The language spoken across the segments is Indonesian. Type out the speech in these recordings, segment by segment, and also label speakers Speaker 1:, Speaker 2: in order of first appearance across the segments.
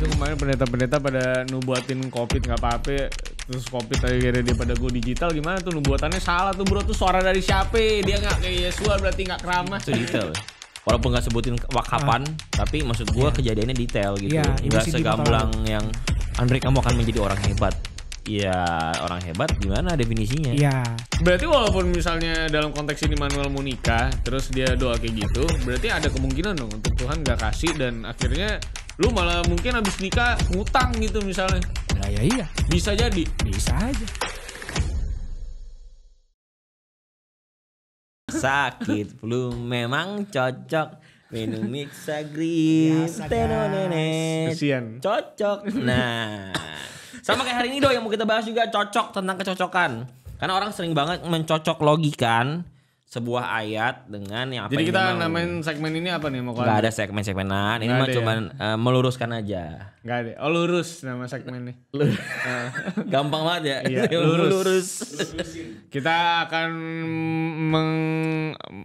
Speaker 1: itu kemarin pendeta-pendeta pada nubuatin covid nggak apa-apa terus covid tadi akhirnya dia pada go digital gimana tuh nubuatannya salah tuh bro tuh suara dari siapa dia nggak kayak Yesua berarti nggak keramas itu detail
Speaker 2: walaupun nggak sebutin wakapan ah. tapi maksud gue yeah. kejadiannya detail gitu yeah, nggak segamblang yang Andre kamu akan menjadi orang hebat Iya orang hebat gimana definisinya? Iya. Berarti walaupun misalnya dalam konteks ini Manuel mau nikah, terus dia
Speaker 1: doa kayak gitu, berarti ada kemungkinan dong untuk Tuhan gak kasih dan akhirnya lu malah mungkin habis nikah ngutang gitu misalnya Ya ya iya bisa jadi bisa aja
Speaker 2: sakit flu memang cocok minum mixagreen kesian cocok nah sama kayak hari ini dong yang mau kita bahas juga cocok tentang kecocokan karena orang sering banget mencocok logikan kan sebuah ayat dengan yang apa Jadi kita memang, namain
Speaker 1: segmen ini apa nih mau Gak ada
Speaker 2: segmen-segmenan, ini mah cuman uh, meluruskan aja.
Speaker 1: Gak ada. Oh, lurus nama segmen nih. Gampang banget ya. Iya, lurus. lurus. kita akan meng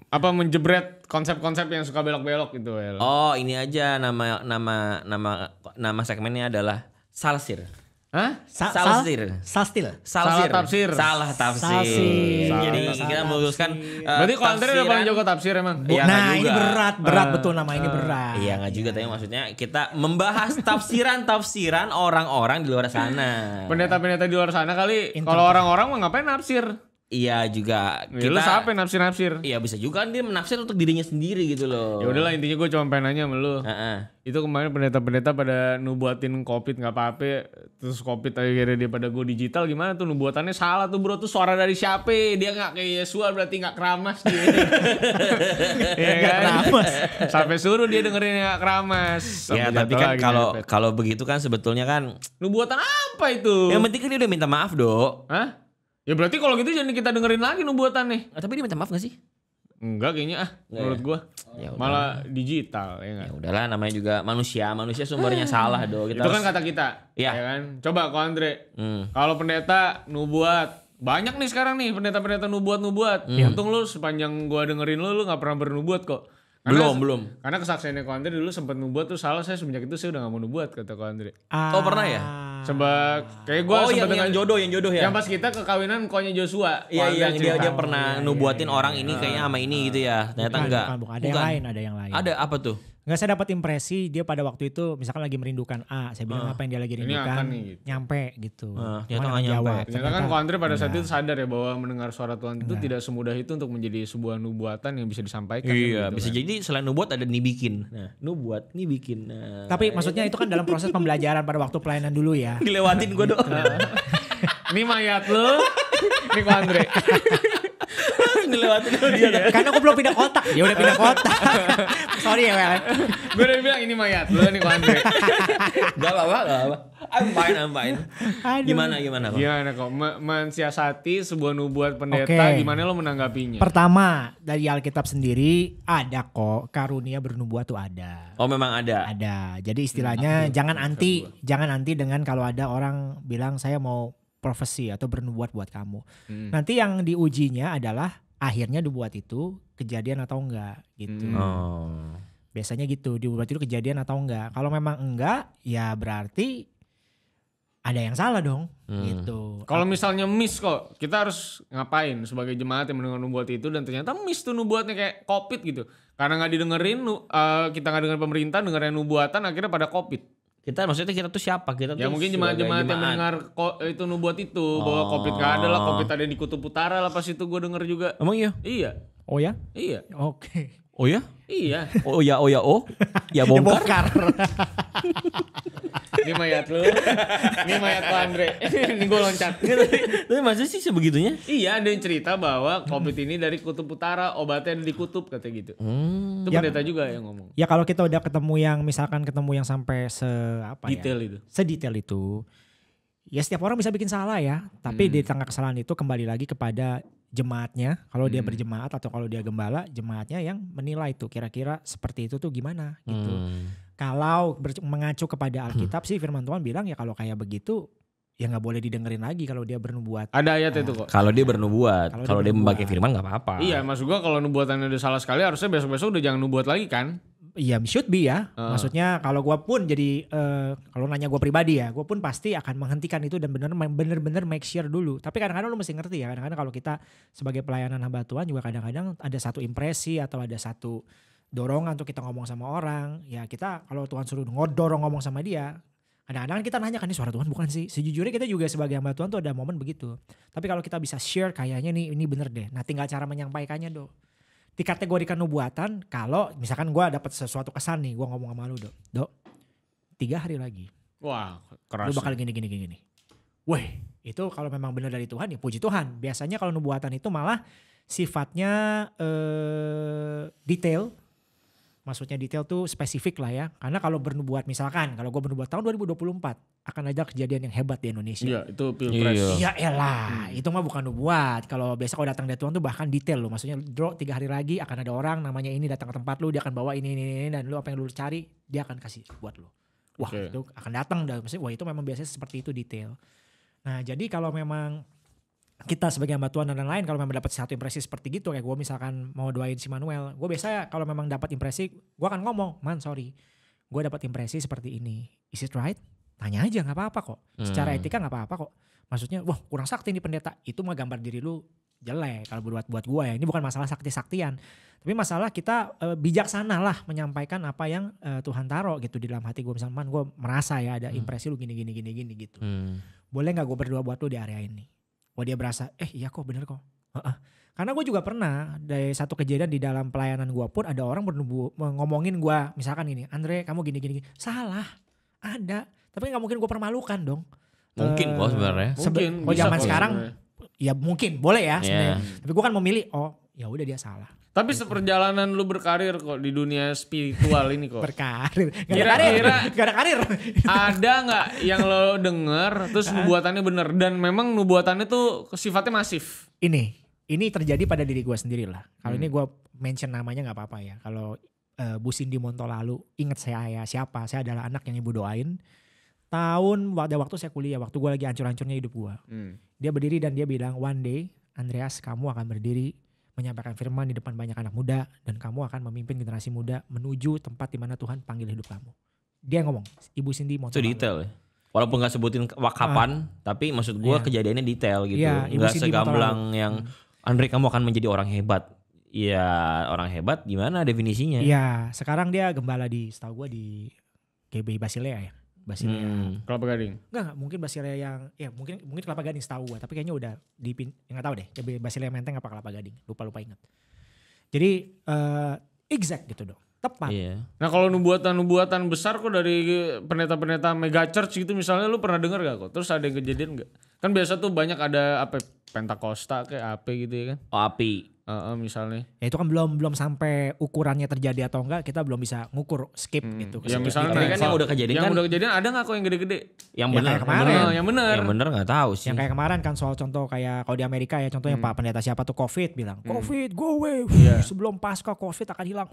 Speaker 1: apa menjebret konsep-konsep yang suka belok-belok gitu
Speaker 2: Oh, ini aja nama nama nama nama segmennya adalah salsir. Hah? Sa salsir.
Speaker 1: Sastil. Salsir. Salah tafsir. Salah tafsir. Jadi kita
Speaker 2: meluruskan uh, eh, Berarti kalau antara udah paling
Speaker 1: jago tafsir emang. Bu, ya, nah, ini berat, berat uh, betul nama ini eh. berat.
Speaker 2: Iya, enggak juga tapi maksudnya kita membahas tafsiran-tafsiran orang-orang di luar sana.
Speaker 1: Pendeta-pendeta di luar sana kali. Kalau orang-orang
Speaker 2: mau ngapain nafsir? Iya juga. Ya, kita, lu siapa yang nafsir nafsir? Iya bisa juga kan dia menafsir untuk dirinya sendiri gitu loh. Ya udahlah
Speaker 1: intinya gue cuma pengen nanya sama lu. Uh-uh. Itu kemarin pendeta-pendeta pada nubuatin covid nggak apa-apa, terus covid akhirnya dia pada gue digital gimana tuh nubuatannya salah tuh bro tuh suara dari siapa? Dia nggak kayak Yesua berarti nggak keramas dia. Iya kan? Gak keramas.
Speaker 2: Sampai suruh dia dengerin nggak keramas. ya tapi kan kalau kalau begitu kan sebetulnya kan nubuatan apa itu? Yang penting kan dia udah minta maaf dok. Hah? Ya berarti kalau gitu jangan kita dengerin lagi nubuatan nih. Nah, tapi dia minta maaf gak sih? Enggak kayaknya ah menurut ya. gua. Oh, ya Malah udah. digital ya enggak. Ya udahlah namanya juga manusia, manusia sumbernya ah. salah
Speaker 1: do. Kita Itu kan harus... kan kata kita. Iya ya kan? Coba kok Andre. Hmm. Kalau pendeta nubuat banyak nih sekarang nih pendeta-pendeta nubuat-nubuat. Hmm. Untung lu sepanjang gua dengerin lu lu nggak pernah bernubuat kok. Karena, belum, belum. Karena kesaksiannya Ko Andre dulu sempat nubuat tuh salah saya semenjak itu saya udah gak mau nubuat kata
Speaker 2: Ko Andre. Ah. Oh pernah ya? Coba kayak gua oh, yang, dengan, jodoh yang jodoh ya. Yang pas
Speaker 1: kita kekawinan
Speaker 2: konya Joshua. Iya iya, iya iya yang dia dia pernah nubuatin iya, orang ini kayaknya sama ini gitu ya. Ternyata enggak. Bukan, bukan, ada yang lain, ada yang lain. Ada apa tuh?
Speaker 3: nggak saya dapat impresi dia pada waktu itu misalkan lagi merindukan A saya bilang uh, apa yang dia lagi rindukan gitu. nyampe gitu ah, ternyata nyampe jawab. ternyata kan Kontri pada saat itu
Speaker 1: sadar ya bahwa mendengar suara Tuhan itu tidak semudah itu untuk menjadi sebuah nubuatan yang bisa disampaikan ya, iya gitu, bisa kan.
Speaker 2: jadi selain nubuat ada nibikin nah nubuat nibikin nah, tapi maksudnya
Speaker 3: itu kan dalam proses pembelajaran pada waktu pelayanan dulu ya dilewatin gua gitu. dong nah, ini mayat lu. ini Kontri dilewatin sama iya, dia. Karena gue belum pindah kota, Ya udah pindah kota. Sorry ya, Wel.
Speaker 1: gue udah bilang ini mayat, lu nih Andre. gak apa-apa, gak apa. I'm fine, I'm fine. Gimana gimana, Bang? Gimana kok mensiasati sebuah nubuat pendeta okay. gimana lo menanggapinya?
Speaker 3: Pertama, dari Alkitab sendiri ada kok karunia bernubuat tuh ada.
Speaker 2: Oh, memang ada. Ada.
Speaker 3: Jadi hmm, istilahnya hmm, jangan anti, gua. jangan anti dengan kalau ada orang bilang saya mau profesi atau bernubuat buat kamu. Hmm. Nanti yang diujinya adalah akhirnya dibuat itu kejadian atau enggak gitu. Hmm. Oh. Biasanya gitu dibuat itu kejadian atau enggak. Kalau memang enggak ya berarti ada yang salah dong hmm. gitu. Kalau
Speaker 1: misalnya miss kok kita harus ngapain sebagai jemaat yang mendengar nubuat itu dan ternyata miss tuh nubuatnya kayak covid gitu. Karena nggak didengerin uh, kita nggak dengar pemerintah dengerin nubuatan akhirnya pada covid kita
Speaker 2: maksudnya kita tuh siapa kita ya tuh mungkin cuma cuma mendengar
Speaker 1: itu nubuat itu oh. bahwa covid gak ada lah covid ada di kutub utara lah pas itu gue denger juga emang iya iya oh ya iya
Speaker 3: oke okay.
Speaker 2: Oh ya? Iya. Oh ya, oh ya, oh. Ya, ya bongkar. ya bongkar.
Speaker 1: ini mayat lu. Ini mayat lu Andre. ini gue loncat. Tapi maksudnya sih sebegitunya? Iya, ada yang cerita bahwa COVID ini dari kutub utara, obatnya dari kutub katanya gitu.
Speaker 3: Hmm. Itu ya, pendeta
Speaker 1: juga yang ngomong.
Speaker 3: Ya kalau kita udah ketemu yang misalkan ketemu yang sampai se apa ya? Detail ya? itu. Sedetail itu. Ya setiap orang bisa bikin salah ya, tapi hmm. di tengah kesalahan itu kembali lagi kepada jemaatnya kalau hmm. dia berjemaat atau kalau dia gembala jemaatnya yang menilai itu kira-kira seperti itu tuh gimana gitu hmm. kalau mengacu kepada hmm. Alkitab hmm. sih Firman Tuhan bilang ya kalau kayak begitu ya nggak boleh didengerin lagi kalau dia bernubuat.
Speaker 2: Ada ayat nah, itu kok. Kalau dia bernubuat, kalau dia, dia membagi firman nggak apa-apa. Iya, maksud
Speaker 1: gua kalau nubuatannya udah salah sekali harusnya besok-besok udah jangan nubuat lagi kan?
Speaker 3: Iya, should be ya. Uh. Maksudnya kalau gue pun jadi uh, kalau nanya gue pribadi ya, gue pun pasti akan menghentikan itu dan bener bener bener make sure dulu. Tapi kadang-kadang lu mesti ngerti ya. Kadang-kadang kalau kita sebagai pelayanan hamba Tuhan juga kadang-kadang ada satu impresi atau ada satu dorongan untuk kita ngomong sama orang. Ya kita kalau Tuhan suruh ngodorong ngomong sama dia, kadang-kadang kita nanya kan ini suara Tuhan bukan sih. Sejujurnya kita juga sebagai hamba Tuhan tuh ada momen begitu. Tapi kalau kita bisa share kayaknya nih ini bener deh. Nah tinggal cara menyampaikannya doh dikategorikan nubuatan kalau misalkan gue dapat sesuatu kesan nih gue ngomong sama lu dok dok tiga hari lagi
Speaker 1: wah keras lu bakal gini
Speaker 3: gini gini gini weh itu kalau memang benar dari Tuhan ya puji Tuhan biasanya kalau nubuatan itu malah sifatnya eh, detail maksudnya detail tuh spesifik lah ya. Karena kalau bernubuat misalkan, kalau gue bernubuat tahun 2024 akan ada kejadian yang hebat di Indonesia. Iya, itu pilpres. Iya, iya elah, hmm. itu mah bukan nubuat. Kalau biasa kalau datang dari tuh bahkan detail loh. Maksudnya draw tiga hari lagi akan ada orang namanya ini datang ke tempat lu, dia akan bawa ini ini ini dan lu apa yang lu cari, dia akan kasih buat lu. Wah, okay. itu akan datang dan maksudnya wah itu memang biasanya seperti itu detail. Nah, jadi kalau memang kita sebagai hamba Tuhan dan lain-lain kalau memang dapat satu impresi seperti gitu kayak gue misalkan mau doain si Manuel gue biasanya kalau memang dapat impresi gue akan ngomong man sorry gue dapat impresi seperti ini is it right tanya aja nggak apa-apa kok secara hmm. etika nggak apa-apa kok maksudnya wah kurang sakti ini pendeta itu mah gambar diri lu jelek kalau buat buat gue ya ini bukan masalah sakti saktian tapi masalah kita e, bijaksana lah menyampaikan apa yang e, Tuhan taruh gitu di dalam hati gue misalnya man gue merasa ya ada hmm. impresi hmm. lu gini gini gini gini gitu hmm. boleh nggak gue berdoa buat lu di area ini Wah dia berasa, eh iya kok bener kok. Uh-uh. Karena gue juga pernah dari satu kejadian di dalam pelayanan gue pun ada orang bernubu, ngomongin gue misalkan ini Andre kamu gini gini, gini. salah, ada. Tapi nggak mungkin gue permalukan dong. Mungkin uh, kok eh, sebenarnya. Sebe- mungkin. Kok zaman sekarang, ya mungkin boleh ya. Yeah. Iya. Tapi gue kan memilih, oh ya udah dia salah. Tapi seperjalanan
Speaker 1: lu berkarir kok di dunia spiritual ini kok.
Speaker 3: Berkarir. Gak ada karir. Gak ada karir.
Speaker 1: Ada nggak yang lo denger terus nubuatannya bener dan memang nubuatannya tuh sifatnya
Speaker 2: masif.
Speaker 3: Ini ini terjadi pada diri gue sendiri lah. Kalau hmm. ini gue mention namanya gak apa-apa ya. Kalau uh, Bu Cindy Montolalu inget saya ya, siapa? Saya adalah anak yang ibu doain. Tahun pada waktu saya kuliah, waktu gue lagi hancur-hancurnya hidup gue. Hmm. Dia berdiri dan dia bilang, one day Andreas kamu akan berdiri menyampaikan firman di depan banyak anak muda dan kamu akan memimpin generasi muda menuju tempat di mana Tuhan panggil hidup kamu. Dia yang ngomong, Ibu Cindy mau. Itu
Speaker 2: detail ya. Walaupun gak sebutin wakapan, uh, tapi maksud gue yeah. kejadiannya detail gitu. Yeah, Ibu gak Cindy segamblang yang hmm. Andre kamu akan menjadi orang hebat. Iya, orang hebat gimana definisinya? Iya,
Speaker 3: sekarang dia gembala di setahu gue di GB Basilea ya basilea
Speaker 2: Hmm, kelapa gading.
Speaker 3: Enggak, enggak, mungkin basilea yang ya mungkin mungkin kelapa gading setahu gua, tapi kayaknya udah di ya enggak tahu deh, basilea Menteng apa kelapa gading. Lupa-lupa ingat. Jadi uh, exact gitu dong tepat. Iya. Nah
Speaker 1: kalau nubuatan-nubuatan besar kok dari pendeta-pendeta mega church gitu misalnya lu pernah dengar gak kok? Terus ada yang kejadian gak? Kan biasa tuh banyak ada apa Pentakosta kayak apa gitu ya kan. Oh, api. Uh, uh, misalnya.
Speaker 3: Ya itu kan belum belum sampai ukurannya terjadi atau enggak kita belum bisa ngukur skip hmm. gitu. Ya misalnya Nah, kan yang udah kejadian yang kan. udah
Speaker 2: kejadian ada nggak kok yang gede-gede? Yang benar. Ya,
Speaker 1: kemarin.
Speaker 3: Bener, yang benar.
Speaker 2: Yang benar nggak tahu
Speaker 3: sih. Yang kayak kemarin kan soal contoh kayak kalau di Amerika ya contohnya hmm. Pak pendeta siapa tuh COVID bilang hmm. COVID go away yeah. Iya. sebelum pasca COVID akan hilang.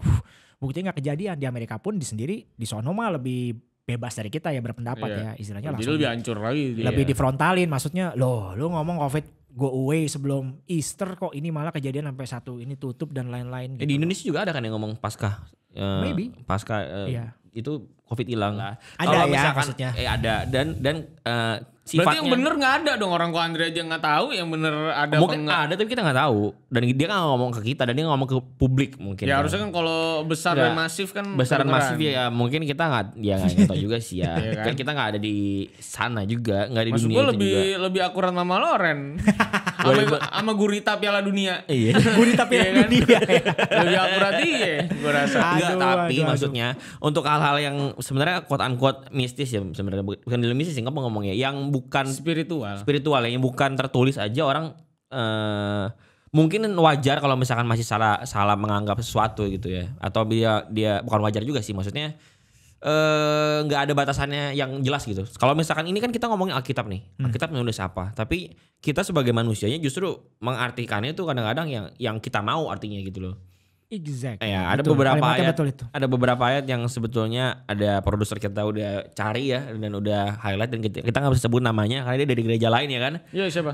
Speaker 3: Buktinya nggak kejadian di Amerika pun di sendiri di Sonoma lebih bebas dari kita ya berpendapat iya. ya istilahnya Jadi langsung lebih
Speaker 1: hancur lagi
Speaker 2: dia. Gitu lebih ya.
Speaker 3: difrontalin maksudnya loh lu ngomong covid go away sebelum Easter kok ini malah kejadian sampai satu ini tutup dan lain-lain eh, gitu.
Speaker 2: di Indonesia juga ada kan yang ngomong pasca uh, maybe pasca uh, eh, yeah itu covid hilang lah. Ada kalo ya misalkan, maksudnya. Eh ada dan dan uh, sifatnya. Berarti yang bener
Speaker 1: nggak ada dong orang Andre aja nggak tahu yang bener ada mungkin
Speaker 2: apa ada tapi kita nggak tahu dan dia kan ngomong ke kita dan dia ngomong ke publik mungkin. Ya, kan. harusnya kan kalau besar iya. dan masif kan. Besar dan masif ya, ya mungkin kita nggak ya nggak tahu juga sih ya. Iya kan? kan? kita nggak ada di sana juga nggak di Maksud dunia gue lebih juga.
Speaker 1: lebih akurat mama Loren.
Speaker 2: Sama
Speaker 1: gurita Piala Dunia.
Speaker 2: Iya. gurita Piala iya kan? Dunia. Lebih akurat iya gue rasa. Enggak, tapi maksudnya untuk hal-hal yang sebenarnya quote unquote mistis ya sebenarnya bukan dalam mistis sih ngomong ngomongnya yang bukan spiritual. Spiritual yang bukan tertulis aja orang eh mungkin wajar kalau misalkan masih salah salah menganggap sesuatu gitu ya atau dia dia bukan wajar juga sih maksudnya Eh, nggak ada batasannya yang jelas gitu. Kalau misalkan ini kan kita ngomongin Alkitab nih, hmm. Alkitab menulis apa? Tapi kita sebagai manusianya justru mengartikannya itu kadang-kadang yang yang kita mau artinya gitu loh.
Speaker 1: Exact. Ya, ada beberapa ayat. Betul
Speaker 2: itu. Ada beberapa ayat yang sebetulnya ada produser kita udah cari ya dan udah highlight dan kita, kita gak bisa sebut namanya karena dia dari gereja lain ya kan? Iya siapa?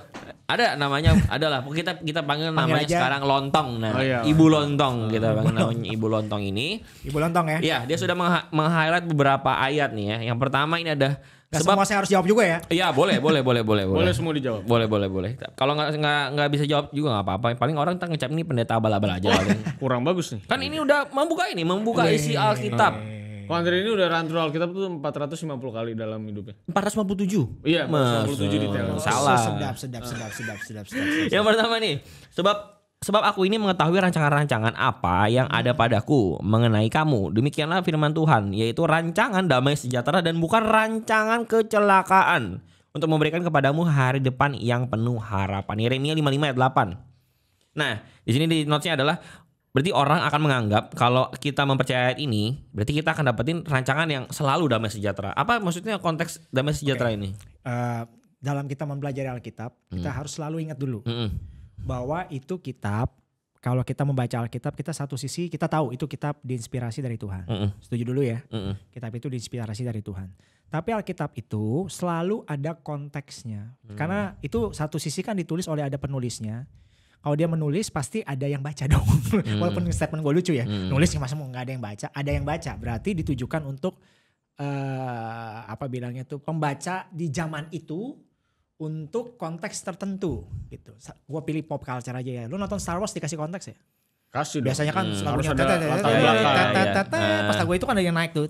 Speaker 2: Ada namanya, adalah kita kita panggil, panggil namanya aja. sekarang Lontong. Nah, oh, iya. Ibu Lontong kita panggil namanya Ibu Lontong ini.
Speaker 3: Ibu Lontong ya? Iya,
Speaker 2: dia sudah meng-highlight beberapa ayat nih ya. Yang pertama ini ada Gak Sebab, semua saya harus jawab juga ya? Iya boleh, boleh, boleh, boleh, boleh. Boleh semua dijawab. Boleh, boleh, boleh. Kalau nggak nggak nggak bisa jawab juga nggak apa-apa. Paling orang tak ngecap ini pendeta abal-abal aja. Kurang bagus nih. Kan ini udah membuka ini, membuka
Speaker 1: isi Alkitab. Kok Andre ini udah through Alkitab tuh 450 kali dalam
Speaker 2: hidupnya. 457? Iya, 457 detail. Salah. Sedap, sedap, sedap, sedap, sedap, sedap, sedap, sedap. Yang pertama nih, sebab Sebab aku ini mengetahui rancangan-rancangan apa yang hmm. ada padaku mengenai kamu. Demikianlah firman Tuhan, yaitu rancangan damai sejahtera dan bukan rancangan kecelakaan untuk memberikan kepadamu hari depan yang penuh harapan. Yeremia 55 ayat 8. Nah, di sini di notesnya adalah berarti orang akan menganggap kalau kita mempercayai ayat ini, berarti kita akan dapetin rancangan yang selalu damai sejahtera. Apa maksudnya konteks damai sejahtera okay. ini?
Speaker 3: Uh, dalam kita mempelajari Alkitab, hmm. kita harus selalu ingat dulu. Hmm bahwa itu kitab kalau kita membaca Alkitab kita satu sisi kita tahu itu kitab diinspirasi dari Tuhan. Mm -mm. Setuju dulu ya. Mm -mm. Kitab itu diinspirasi dari Tuhan. Tapi Alkitab itu selalu ada konteksnya. Mm. Karena itu satu sisi kan ditulis oleh ada penulisnya. Kalau dia menulis pasti ada yang baca dong. Mm. Walaupun statement gue lucu ya. Mm. Nulis masa nggak ada yang baca, ada yang baca. Berarti ditujukan untuk uh, apa bilangnya tuh pembaca di zaman itu untuk konteks tertentu gitu. Gua pilih pop culture aja ya. Lu nonton Star Wars dikasih konteks ya? Kasih Biasanya kan hmm, pas gue itu kan ada yang naik tuh.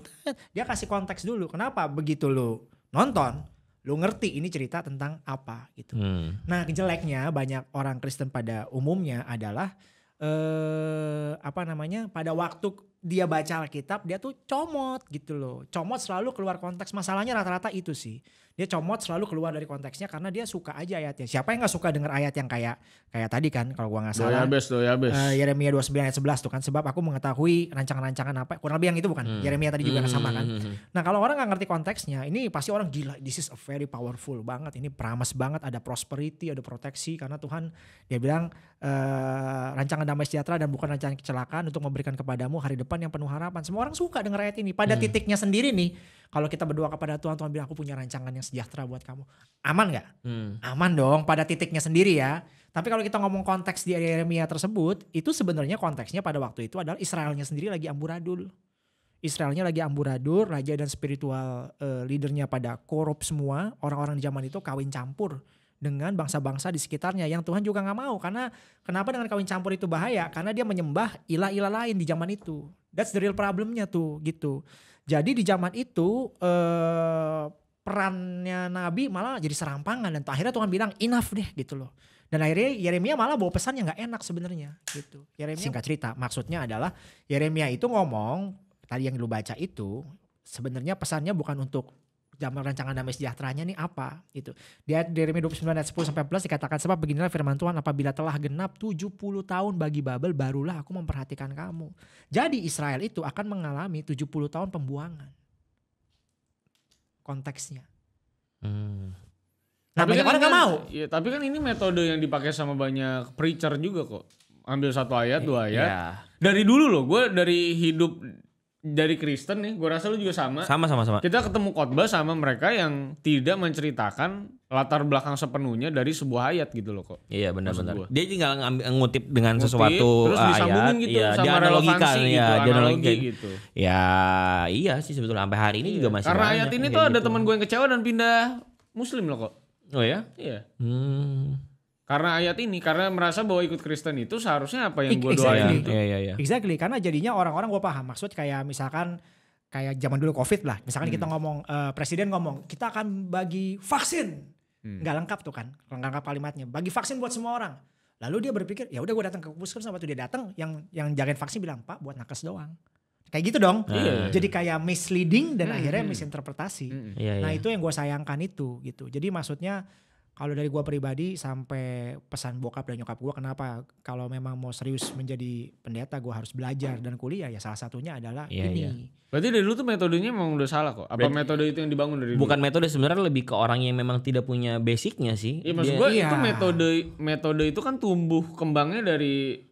Speaker 3: Dia kasih konteks dulu. Kenapa begitu lu nonton, lu ngerti ini cerita tentang apa gitu. Hmm. Nah, jeleknya banyak orang Kristen pada umumnya adalah eh apa namanya? pada waktu dia baca Alkitab dia tuh comot gitu loh. Comot selalu keluar konteks. Masalahnya rata-rata itu sih dia comot selalu keluar dari konteksnya karena dia suka aja ayatnya. Siapa yang gak suka dengar ayat yang kayak kayak tadi kan kalau gua gak salah. Doyabes, doyabes. Uh, Yeremia 29 ayat 11 tuh kan sebab aku mengetahui rancangan-rancangan apa kurang lebih yang itu bukan. Hmm. Yeremia tadi juga kan hmm. sama kan. Hmm, hmm, hmm. Nah, kalau orang gak ngerti konteksnya, ini pasti orang gila this is a very powerful banget. Ini pramas banget ada prosperity, ada proteksi karena Tuhan dia bilang uh, rancangan damai sejahtera dan bukan rancangan kecelakaan untuk memberikan kepadamu hari depan yang penuh harapan. Semua orang suka dengar ayat ini pada hmm. titiknya sendiri nih kalau kita berdoa kepada Tuhan Tuhan bilang aku punya rancangan yang sejahtera buat kamu aman gak? hmm. aman dong pada titiknya sendiri ya tapi kalau kita ngomong konteks di Yeremia tersebut itu sebenarnya konteksnya pada waktu itu adalah Israelnya sendiri lagi amburadul Israelnya lagi amburadul, raja dan spiritual uh, leadernya pada korup semua. Orang-orang di zaman itu kawin campur dengan bangsa-bangsa di sekitarnya yang Tuhan juga nggak mau karena kenapa dengan kawin campur itu bahaya karena dia menyembah ilah-ilah lain di zaman itu that's the real problemnya tuh gitu jadi di zaman itu eh, perannya Nabi malah jadi serampangan dan akhirnya Tuhan bilang enough deh gitu loh. Dan akhirnya Yeremia malah bawa pesan yang nggak enak sebenarnya gitu. Yeremia singkat cerita maksudnya adalah Yeremia itu ngomong tadi yang lu baca itu sebenarnya pesannya bukan untuk jamur rancangan damai sejahteranya nih apa gitu. Dia dari 29 ayat 10 sampai 11 dikatakan sebab beginilah firman Tuhan apabila telah genap 70 tahun bagi Babel barulah aku memperhatikan kamu. Jadi Israel itu akan mengalami 70 tahun pembuangan. Konteksnya. Hmm. Nah, tapi kan orang nggak mau.
Speaker 1: ya tapi kan ini metode yang dipakai sama banyak preacher juga kok. Ambil satu ayat, dua ayat. Yeah. Dari dulu loh, gue dari hidup dari Kristen nih, gue rasa lu juga sama. Sama sama sama. Kita ketemu khotbah sama mereka yang tidak menceritakan latar belakang sepenuhnya dari sebuah ayat gitu loh kok.
Speaker 2: Iya benar-benar. Dia tinggal ng ngutip dengan ngutip, sesuatu terus eh, ayat. Gitu iya, sama dia analogikan, iya, gitu, ya, analogi, analogi gitu. Ya iya sih sebetulnya sampai hari ini iya. juga masih. Karena ayat ini tuh ada gitu.
Speaker 1: teman gue yang kecewa dan pindah Muslim loh kok. Oh ya? Iya.
Speaker 2: Hmm
Speaker 1: karena ayat ini karena merasa bahwa ikut Kristen itu seharusnya apa yang gue exactly. doain gitu. Yeah, yeah, yeah.
Speaker 3: Exactly karena jadinya orang-orang gue paham maksud kayak misalkan kayak zaman dulu COVID lah misalkan hmm. kita ngomong uh, presiden ngomong kita akan bagi vaksin hmm. nggak lengkap tuh kan lengkap kalimatnya bagi vaksin buat semua orang lalu dia berpikir ya udah gue datang ke puskesmas waktu dia datang yang yang jagain vaksin bilang pak buat nakes doang kayak gitu dong hmm. jadi kayak misleading dan hmm. akhirnya hmm. misinterpretasi hmm. nah itu yang gue sayangkan itu gitu jadi maksudnya kalau dari gue pribadi sampai pesan bokap dan nyokap gue kenapa kalau memang mau serius menjadi pendeta gue harus belajar dan kuliah ya salah satunya adalah yeah, ini. Yeah.
Speaker 1: Berarti dari dulu tuh metodenya memang udah salah kok. Apa Berarti, metode itu yang dibangun dari dulu? Bukan metode
Speaker 2: sebenarnya lebih ke orang yang memang tidak punya basicnya sih. Iya
Speaker 3: maksud gue iya. itu metode
Speaker 1: metode itu kan tumbuh kembangnya dari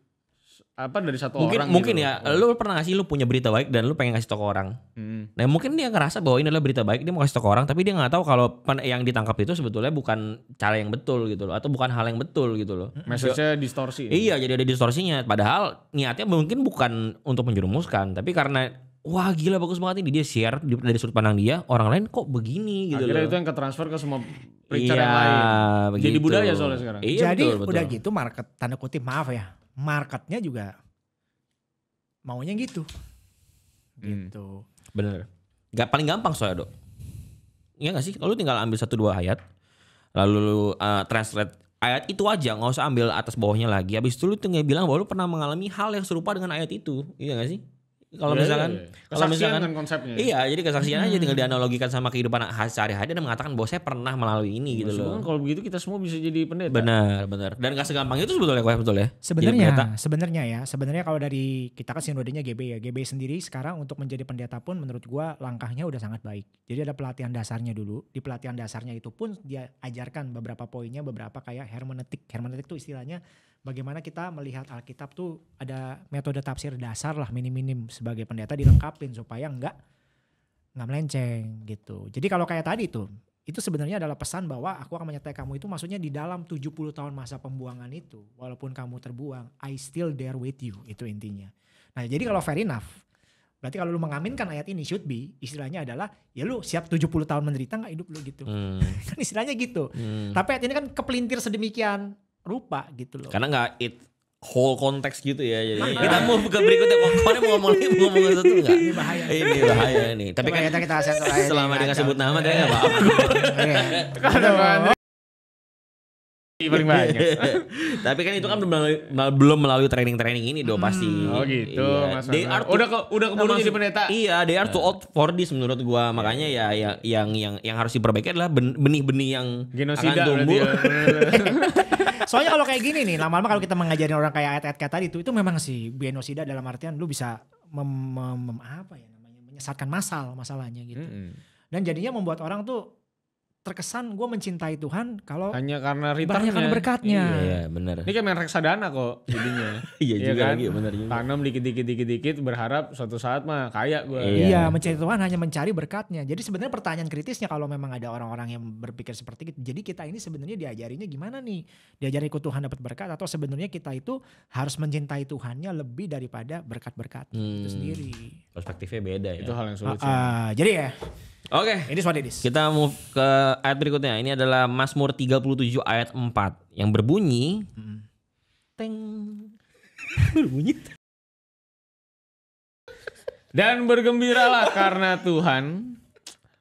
Speaker 1: apa dari satu mungkin, orang mungkin gitu. ya
Speaker 2: lu pernah ngasih lu punya berita baik dan lu pengen ngasih toko orang hmm. nah mungkin dia ngerasa bahwa ini adalah berita baik dia mau kasih toko orang tapi dia nggak tahu kalau yang ditangkap itu sebetulnya bukan cara yang betul gitu loh atau bukan hal yang betul gitu loh message
Speaker 1: distorsi iya
Speaker 2: jadi ada distorsinya padahal niatnya mungkin bukan untuk menjerumuskan tapi karena wah gila bagus banget ini dia share dari sudut pandang dia orang lain kok begini gitu
Speaker 1: akhirnya loh. itu
Speaker 3: yang ke transfer ke semua preacher iya, yang lain begitu. jadi budaya soalnya sekarang iya, jadi betul, betul. udah gitu market tanda kutip maaf ya marketnya juga maunya gitu.
Speaker 2: Hmm. Gitu. Bener. Gak paling gampang soalnya dok. Iya gak sih? Lalu tinggal ambil satu dua ayat, lalu uh, translate ayat itu aja, nggak usah ambil atas bawahnya lagi. Habis itu lu tinggal bilang bahwa lu pernah mengalami hal yang serupa dengan ayat itu, iya gak sih? Kalau yeah, iya, misalkan yeah, kalau misalkan kan konsepnya. Iya, jadi kesaksian hmm. aja tinggal dianalogikan sama kehidupan sehari-hari dan mengatakan bahwa saya pernah melalui ini gitu Maksudnya loh. Kan
Speaker 3: kalau begitu kita semua bisa jadi pendeta. Benar,
Speaker 2: benar. Dan gak segampang itu sebetulnya kok betul ya. Iya, sebenarnya
Speaker 3: sebenarnya ya, sebenarnya kalau dari kita kan sinodenya GB ya. GB sendiri sekarang untuk menjadi pendeta pun menurut gua langkahnya udah sangat baik. Jadi ada pelatihan dasarnya dulu. Di pelatihan dasarnya itu pun dia ajarkan beberapa poinnya, beberapa kayak hermeneutik. Hermeneutik itu istilahnya bagaimana kita melihat Alkitab tuh ada metode tafsir dasar lah minim-minim sebagai pendeta dilengkapin supaya enggak nggak melenceng gitu. Jadi kalau kayak tadi tuh itu sebenarnya adalah pesan bahwa aku akan menyertai kamu itu maksudnya di dalam 70 tahun masa pembuangan itu walaupun kamu terbuang I still there with you itu intinya. Nah, jadi kalau fair enough Berarti kalau lu mengaminkan ayat ini should be istilahnya adalah ya lu siap 70 tahun menderita nggak hidup lu gitu. Hmm. kan istilahnya gitu. Hmm. Tapi ayat ini kan kepelintir sedemikian rupa gitu loh. Karena
Speaker 2: nggak it whole konteks gitu ya. Jadi nah, kita mau ke berikutnya. Kokonya mau ngomong mau ngomong satu enggak? Ini bahaya. Ini bahaya nih. Tapi ya, kan kita, kita sensor aja. Selama dia sebut nama dia enggak apa-apa. paling banyak. Tapi kan itu kan belum melalui, belum melalui training-training ini dong pasti. Hmm. Oh gitu. Iya. Mas are too, udah ke, udah keburu jadi pendeta. Iya, they are too old for this menurut gua. Makanya ya yang yang yang, yang harus diperbaiki adalah benih-benih yang Genosida akan ya. tumbuh.
Speaker 3: Soalnya kalau kayak gini nih, lama-lama kalau kita mengajarin orang kayak ayat-ayat kayak tadi itu, itu memang sih bienosida dalam artian lu bisa mem, mem, mem apa ya namanya menyesatkan masal masalahnya gitu. Mm -hmm. Dan jadinya membuat orang tuh terkesan gue mencintai Tuhan kalau
Speaker 1: hanya karena returnnya karena berkatnya iya, iya benar ini kayak main reksadana kok jadinya iya ya juga kan? lagi benar juga tanam dikit dikit dikit dikit berharap suatu saat mah kaya gue iya. iya mencintai
Speaker 3: Tuhan hanya mencari berkatnya jadi sebenarnya pertanyaan kritisnya kalau memang ada orang-orang yang berpikir seperti itu jadi kita ini sebenarnya diajarinya gimana nih diajari ikut Tuhan dapat berkat atau sebenarnya kita itu harus mencintai Tuhannya lebih daripada berkat-berkat hmm. itu sendiri
Speaker 2: perspektifnya beda ya itu hal yang sulit uh, uh, jadi ya Oke. Okay. Ini what Kita move ke ayat berikutnya. Ini adalah Mazmur 37 ayat 4 yang berbunyi hmm. teng berbunyi
Speaker 1: dan bergembiralah karena Tuhan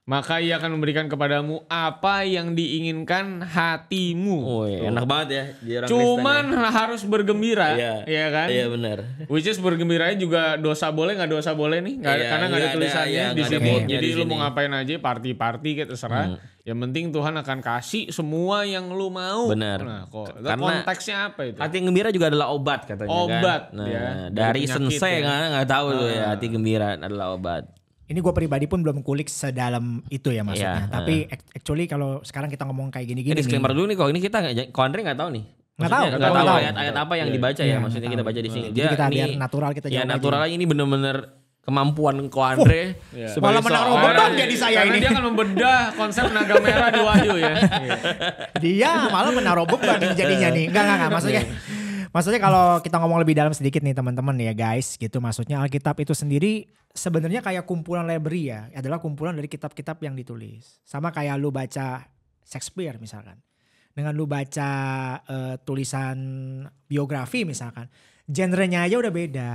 Speaker 1: maka ia akan memberikan kepadamu apa yang diinginkan hatimu. Oh, iya. enak banget ya. Di orang ya. Cuman ya. harus bergembira, iya. ya kan? Iya benar. Which is bergembiranya juga dosa boleh nggak dosa boleh nih, gak, iya, karena nggak iya, ada tulisannya iya, di sini. Jadi lu mau ngapain aja, party-party gitu terserah. Hmm. Yang penting Tuhan akan kasih semua yang lu mau. Benar. Nah, kok karena konteksnya
Speaker 2: apa itu? Hati gembira juga adalah obat katanya
Speaker 3: kan? obat, kan. Nah, ya, dari, dari sensei ya.
Speaker 2: nggak tahu nah. tuh ya hati ah. gembira adalah obat
Speaker 3: ini gue pribadi pun belum kulik sedalam itu ya maksudnya. Yeah, Tapi uh. actually kalau sekarang kita ngomong kayak gini-gini. Ini disclaimer
Speaker 2: dulu nih kok ini kita kok Andre nggak tahu nih. Gak tahu, gak tahu, ayat-ayat apa yang iya. dibaca yeah, ya iya, maksudnya kita baca di sini. Iya. Jadi kita ini, natural kita Ya natural aja. ini bener-bener kemampuan ko Andre Malah menaruh beban jadi saya ini. Dia akan membedah konsep naga merah di Wahyu ya.
Speaker 3: dia malah menaruh beban jadinya nih. Gak enggak enggak maksudnya maksudnya kalau kita ngomong lebih dalam sedikit nih teman-teman ya guys gitu maksudnya Alkitab itu sendiri sebenarnya kayak kumpulan library ya adalah kumpulan dari kitab-kitab yang ditulis sama kayak lu baca Shakespeare misalkan dengan lu baca uh, tulisan biografi misalkan genrenya aja udah beda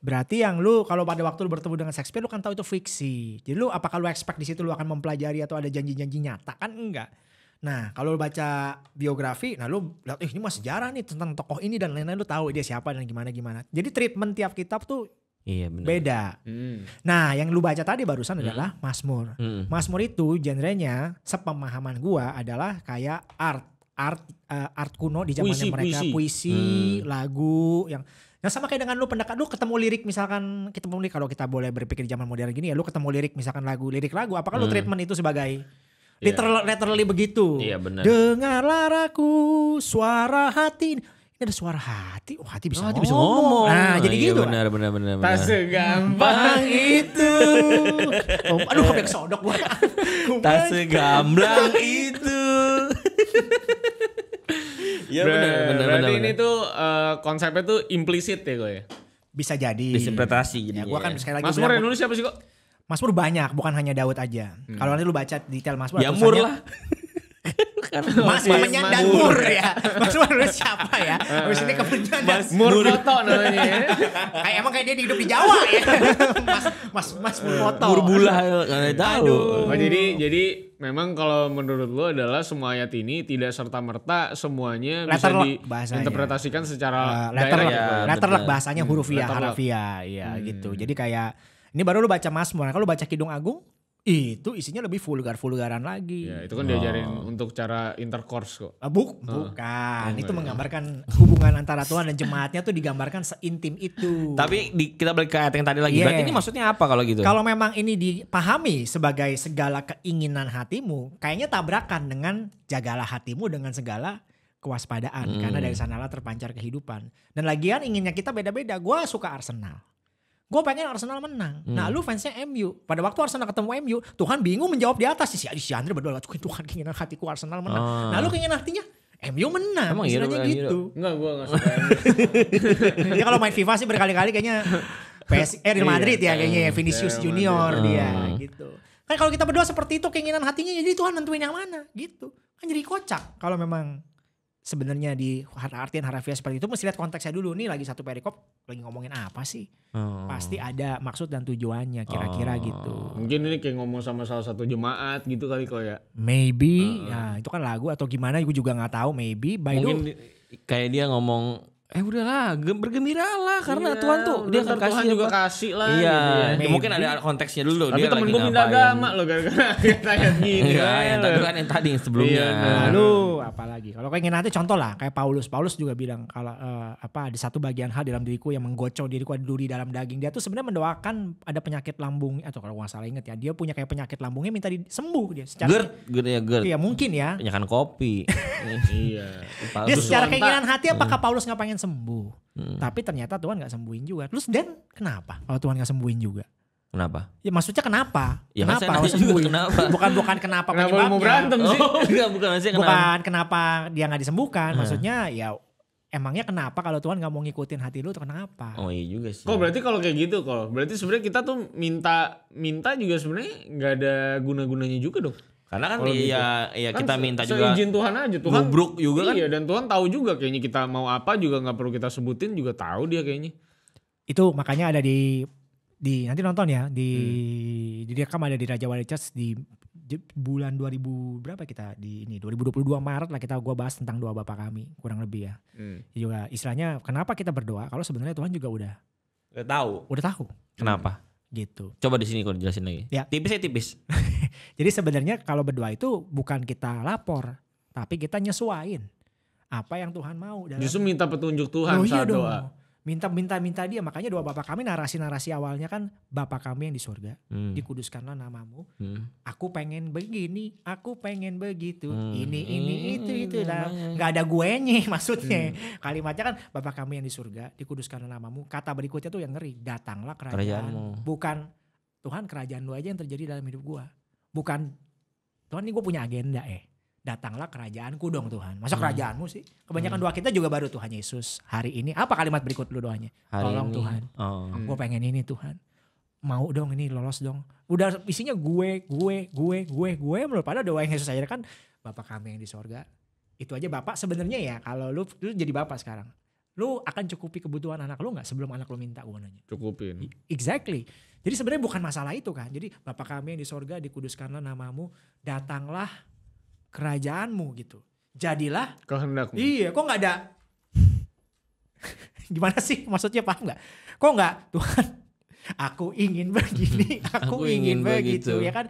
Speaker 3: Berarti yang lu kalau pada waktu lu bertemu dengan Shakespeare lu kan tahu itu fiksi. Jadi lu apakah lu expect di situ lu akan mempelajari atau ada janji-janji nyata? Kan enggak. Nah, kalau lu baca biografi, nah lu lihat eh, ini mah sejarah nih tentang tokoh ini dan lain-lain lu tahu dia siapa dan gimana gimana. Jadi treatment tiap kitab tuh Iya bener. Beda. Mm. Nah, yang lu baca tadi barusan mm. adalah Masmur. Mm. Masmur itu genrenya sepemahaman gua adalah kayak art, art uh, art kuno di zamannya mereka, puisi, puisi mm. lagu yang Nah sama kayak dengan lu pendekat lu ketemu lirik misalkan kita lirik kalau kita boleh berpikir di zaman modern gini ya lu ketemu lirik misalkan lagu lirik lagu apakah hmm. lu treatment itu sebagai Yeah. Iya. literally begitu. Iya yeah, benar. Dengarlah laraku suara hati. Ini ada suara hati. Oh, hati bisa, oh, hati ngomong. bisa ngomong. Nah, nah jadi oh, iya, gitu. Benar, benar, benar, benar. Tak segampang itu. Oh, aduh, kayak sodok gua.
Speaker 2: tak segamblang itu. Iya benar, benar, benar. Berarti bener. ini
Speaker 1: tuh uh, konsepnya tuh implisit ya, gue ya. Bisa jadi. Disinterpretasi. Ya, gua ya. kan sekali lagi. Mas Murni yang nulis
Speaker 3: siapa sih kok? Masmur banyak, bukan hanya Daud aja. Hmm. Kalau nanti lu baca detail Masmur, Ya mur lah. Kan Mas namanya dan Mur ya. Mas Mur siapa ya? Habis ini kemudian
Speaker 1: Mas foto,
Speaker 3: namanya. Ya. kayak emang kayak dia hidup di Jawa ya. Mas Mas Mas Mur bulah enggak tahu. Oh, jadi
Speaker 1: jadi memang kalau menurut lu adalah semua ayat ini tidak serta merta semuanya letter bisa diinterpretasikan secara uh, letter, gitu. hmm, ya, letter bahasanya hurufiah, harafiah
Speaker 3: ya gitu. Hmm. Jadi kayak ini baru lu baca Mazmur. Nah, kalau baca Kidung Agung, itu isinya lebih vulgar-vulgaran lagi.
Speaker 1: Ya, itu kan oh. diajarin untuk cara intercourse kok. Ah, buk, ah. bukan. Oh, itu iya. menggambarkan
Speaker 3: ya. hubungan antara Tuhan dan jemaatnya tuh digambarkan seintim itu.
Speaker 2: Tapi di, kita balik ke ayat yang tadi lagi. Yeah. Berarti ini maksudnya apa kalau gitu? Kalau
Speaker 3: memang ini dipahami sebagai segala keinginan hatimu, kayaknya tabrakan dengan jagalah hatimu dengan segala kewaspadaan hmm. karena dari sanalah terpancar kehidupan. Dan lagian inginnya kita beda-beda. Gua suka Arsenal. Gue pengen Arsenal menang. Hmm. Nah lu fansnya MU. Pada waktu Arsenal ketemu MU, Tuhan bingung menjawab di atas. Si, si Andre berdoa, Tuhan keinginan hatiku Arsenal menang. Ah. Nah lu keinginan hatinya, MU menang. Emang iya, gitu. Iya Enggak, gue gak suka Dia kalau main FIFA sih berkali-kali kayaknya PS, eh Real iya, Madrid ya iya, kayaknya ya. Vinicius Junior dia ah. gitu. Kan kalau kita berdoa seperti itu keinginan hatinya ya jadi Tuhan nentuin yang mana gitu. Kan jadi kocak kalau memang sebenarnya di artian harafiah seperti itu mesti lihat konteksnya dulu nih lagi satu perikop lagi ngomongin apa sih oh. pasti ada maksud dan tujuannya kira-kira oh. gitu
Speaker 1: mungkin ini kayak ngomong sama salah satu jemaat gitu kali kok ya
Speaker 3: maybe uh. ya itu kan lagu atau gimana gue juga nggak tahu maybe by mungkin
Speaker 2: the, kayak dia ngomong
Speaker 3: eh udahlah bergembiralah karena iya, Tuhan tuh dia akan kasih Tuhan juga apa? kasih lah iya gitu ya. ya. mungkin ada
Speaker 2: konteksnya dulu tapi dia temen gue minta agama loh gara-gara kayak gini gitu. iya, yang tadi kan yang tadi sebelumnya iya, lalu
Speaker 3: apalagi kalau kayak nanti contoh lah kayak Paulus Paulus juga bilang kalau uh, apa ada satu bagian hal dalam diriku yang menggocok diriku ada duri dalam daging dia tuh sebenarnya mendoakan ada penyakit lambung atau kalau nggak salah inget ya dia punya kayak penyakit lambungnya minta disembuh dia secara
Speaker 2: GERD GERD ya GERD iya mungkin ya Penyakit kopi iya, iya. dia secara keinginan hati iya. apakah Paulus
Speaker 3: nggak pengen sembuh. Hmm. Tapi ternyata Tuhan nggak sembuhin juga. Terus dan kenapa? Kalau Tuhan nggak sembuhin juga? Kenapa? Ya maksudnya kenapa? Ya, kenapa harus sembuhin? Kenapa? Bukan bukan kenapa, kenapa penyebabnya. mau berantem sih? Oh, enggak, bukan kenapa. Bukan kenapa dia nggak disembuhkan. Hmm. Maksudnya ya emangnya kenapa kalau Tuhan nggak mau ngikutin hati lu tuh kenapa?
Speaker 1: Oh iya juga sih. Kok berarti kalau kayak gitu kalau berarti sebenarnya kita tuh minta minta juga sebenarnya nggak ada guna gunanya juga dong. Karena kan Kalo iya gitu. iya kan kita kan minta juga izin Tuhan aja Tuhan. juga kan. Iya dan Tuhan tahu juga kayaknya kita mau apa juga nggak perlu kita sebutin juga tahu dia kayaknya.
Speaker 3: Itu makanya ada di di nanti nonton ya di hmm. di rekam ada di Raja Wali Church di bulan 2000 berapa kita di ini 2022 Maret lah kita gua bahas tentang doa Bapak kami kurang lebih ya. Hmm. Juga istilahnya kenapa kita berdoa kalau sebenarnya Tuhan juga udah udah tahu. Udah tahu.
Speaker 2: Kenapa? Hmm. Gitu. Coba di sini kalau jelasin lagi. Ya. Tipis ya tipis.
Speaker 3: Jadi sebenarnya kalau berdoa itu bukan kita lapor, tapi kita nyesuain apa yang Tuhan mau. Dalam Justru minta
Speaker 1: petunjuk Tuhan oh, saat dong. doa.
Speaker 3: Minta minta minta dia makanya doa Bapak kami narasi-narasi awalnya kan Bapak kami yang di surga hmm. dikuduskanlah namamu hmm. aku pengen begini aku pengen begitu hmm. ini ini hmm. itu itu lah iya, iya. Gak ada gue nya maksudnya hmm. kalimatnya kan Bapak kami yang di surga dikuduskanlah namamu kata berikutnya tuh yang ngeri datanglah kerajaan Kerajaanmu. bukan Tuhan kerajaan lu aja yang terjadi dalam hidup gua bukan Tuhan ini gue punya agenda eh datanglah kerajaanku dong Tuhan. Masa hmm. kerajaanmu sih? Kebanyakan hmm. doa kita juga baru Tuhan Yesus hari ini. Apa kalimat berikut lu doanya? Hari Tolong ini. Tuhan. Oh. Gue pengen ini Tuhan. Mau dong ini lolos dong. Udah isinya gue, gue, gue, gue, gue. Menurut pada doa yang Yesus ajarkan Bapak kami yang di sorga. Itu aja Bapak sebenarnya ya. Kalau lu, lu jadi Bapak sekarang lu akan cukupi kebutuhan anak lu nggak sebelum anak lu minta gue nanya cukupin exactly jadi sebenarnya bukan masalah itu kan jadi bapak kami yang di sorga dikuduskanlah namamu datanglah kerajaanmu gitu jadilah kehendakmu iya kok nggak ada gimana sih maksudnya paham nggak kok nggak Tuhan aku ingin begini, aku, aku ingin, ingin begitu. begitu. Ya kan?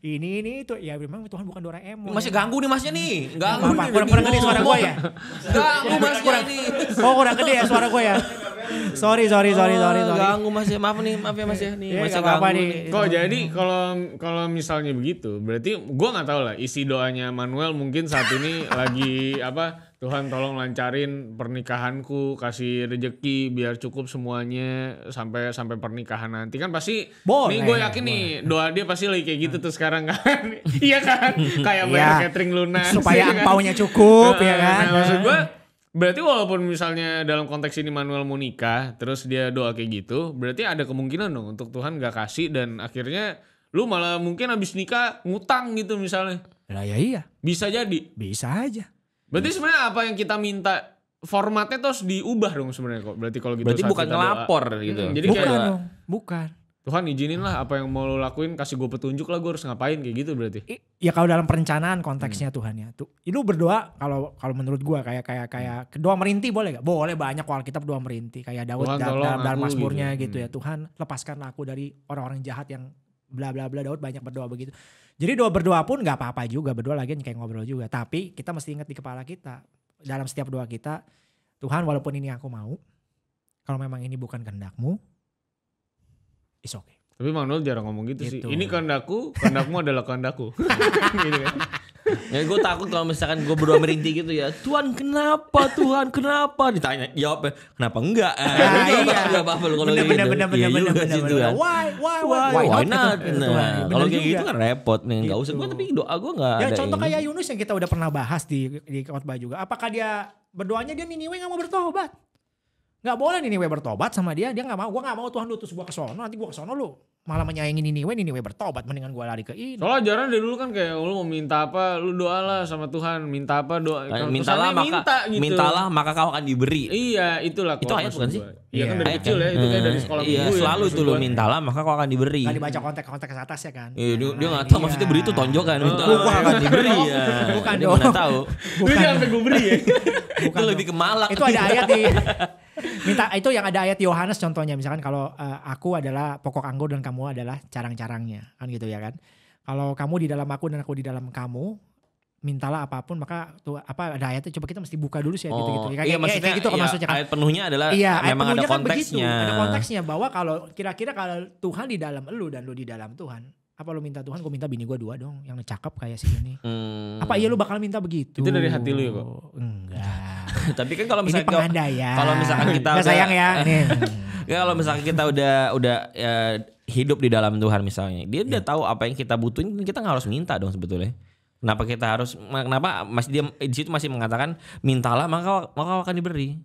Speaker 3: Ini ini itu ya memang Tuhan bukan Doraemon. Masih ya. ganggu nih masnya nih. Ganggu Apa, nih. Kurang, kurang gede suara gue ya? ganggu mas kurang, ini. Oh kurang gede ya suara gue ya? sorry sorry sorry oh, sorry sorry.
Speaker 2: Ganggu masih maaf nih maaf ya mas ya nih. Ya, eh, masih ganggu apa nih. nih. Kok jadi
Speaker 1: kalau kalau misalnya begitu berarti gue nggak tahu lah isi doanya Manuel mungkin saat ini lagi apa Tuhan tolong lancarin pernikahanku, kasih rejeki biar cukup semuanya sampai sampai pernikahan nanti kan pasti boleh, nih gue yakin boleh. nih doa dia pasti lagi kayak gitu tuh sekarang kan. iya kan? Kayak bayar ya, catering lunas supaya ya angpaunya kan? cukup ya kan. Nah, maksud gue Berarti walaupun misalnya dalam konteks ini Manuel mau nikah, terus dia doa kayak gitu, berarti ada kemungkinan dong untuk Tuhan gak kasih dan akhirnya lu malah mungkin habis nikah ngutang gitu misalnya. Lah ya iya. Bisa jadi. Bisa aja. Berarti sebenarnya apa yang kita minta formatnya tuh harus diubah dong sebenarnya kok. Berarti kalau gitu Berarti bukan ngelapor doa. Hmm, gitu. Hmm, jadi bukan kayak dong, bukan. Tuhan izinin lah apa yang mau lo lakuin kasih gue petunjuk lah gue harus ngapain kayak gitu berarti.
Speaker 3: ya kalau dalam perencanaan konteksnya hmm. Tuhan ya. Tuh, lu berdoa kalau kalau menurut gue kayak kayak kayak hmm. doa merinti boleh gak? Boleh banyak kalau kita doa merinti kayak Daud Tuhan, dalam, dalam, dalam masmurnya gitu. gitu ya. hmm. ya. Tuhan lepaskan aku dari orang-orang jahat yang bla bla bla Daud banyak berdoa begitu. Jadi dua berdua pun gak apa-apa juga, berdua lagi kayak ngobrol juga. Tapi kita mesti ingat di kepala kita dalam setiap doa kita, Tuhan walaupun ini aku mau, kalau memang ini bukan kehendakmu, is okay.
Speaker 1: Tapi Manuel jarang ngomong gitu, gitu. sih. Ini kehendakku, kehendakmu adalah kehendakku. Gitu kan?
Speaker 2: ya gue takut kalau misalkan gue berdoa merintih gitu ya Tuhan kenapa Tuhan kenapa ditanya jawab kenapa enggak eh, nah, iya. apa-apa kalau bener, gitu. bener, bener, iya bener, bener, bener, why kan. why why, why, why not, nah, kalau kayak gitu kan repot nih nggak usah gue gitu. tapi doa gue nggak ya contoh kayak
Speaker 3: Yunus yang kita udah pernah bahas di di khotbah juga apakah dia berdoanya dia miniwe nggak mau bertobat nggak boleh Niniwe bertobat sama dia dia nggak mau gue nggak mau Tuhan lutus gue ke sono nanti gue ke sono lu malah menyayangi Niniwe Niniwe bertobat mendingan gue lari ke ini soalnya
Speaker 1: jarang dari dulu kan kayak lu mau minta apa lu doalah sama Tuhan minta apa doa mintalah maka minta, gitu. mintalah
Speaker 3: maka kau akan diberi
Speaker 2: iya itulah itu ayat bukan sih iya kan iya. dari ayat kecil kan? ya itu kayak dari hmm. sekolah iya, minggu ya, selalu ya, itu lu mintalah maka kau akan diberi kan dibaca kontek kontak atas ya kan iya dia, nggak nah, tahu maksudnya iya. beri itu kan oh. mintalah kau akan diberi ya bukan dia nggak tahu dia sampai gue beri ya itu lebih ke malak itu ada ayat di
Speaker 3: minta itu yang ada ayat Yohanes contohnya misalkan kalau uh, aku adalah pokok anggur dan kamu adalah carang-carangnya kan gitu ya kan kalau kamu di dalam aku dan aku di dalam kamu mintalah apapun maka tuh apa ada ayatnya coba kita mesti buka dulu sih gitu. oh, gitu gitu kayak, iya, maksudnya, kayak gitu iya, maksudnya kan. ayat penuhnya adalah iya, memang ayat penuhnya ada konteksnya kan begitu, ada konteksnya bahwa kalau kira-kira kalau Tuhan di dalam lu dan lu di dalam Tuhan apa lu minta Tuhan gue minta bini gue dua dong yang cakep kayak si ini hmm. apa iya lu bakal minta begitu itu dari hati lu ya kok enggak
Speaker 2: tapi kan kalau misalkan kalau misalkan kita udah sayang ya nih ya, kalau misalkan kita udah udah ya, hidup di dalam Tuhan misalnya, dia udah udah ya. tahu apa yang kita butuhin, kita nggak harus minta dong sebetulnya. Kenapa kita harus kenapa masih dia di situ masih mengatakan mintalah maka maka akan diberi.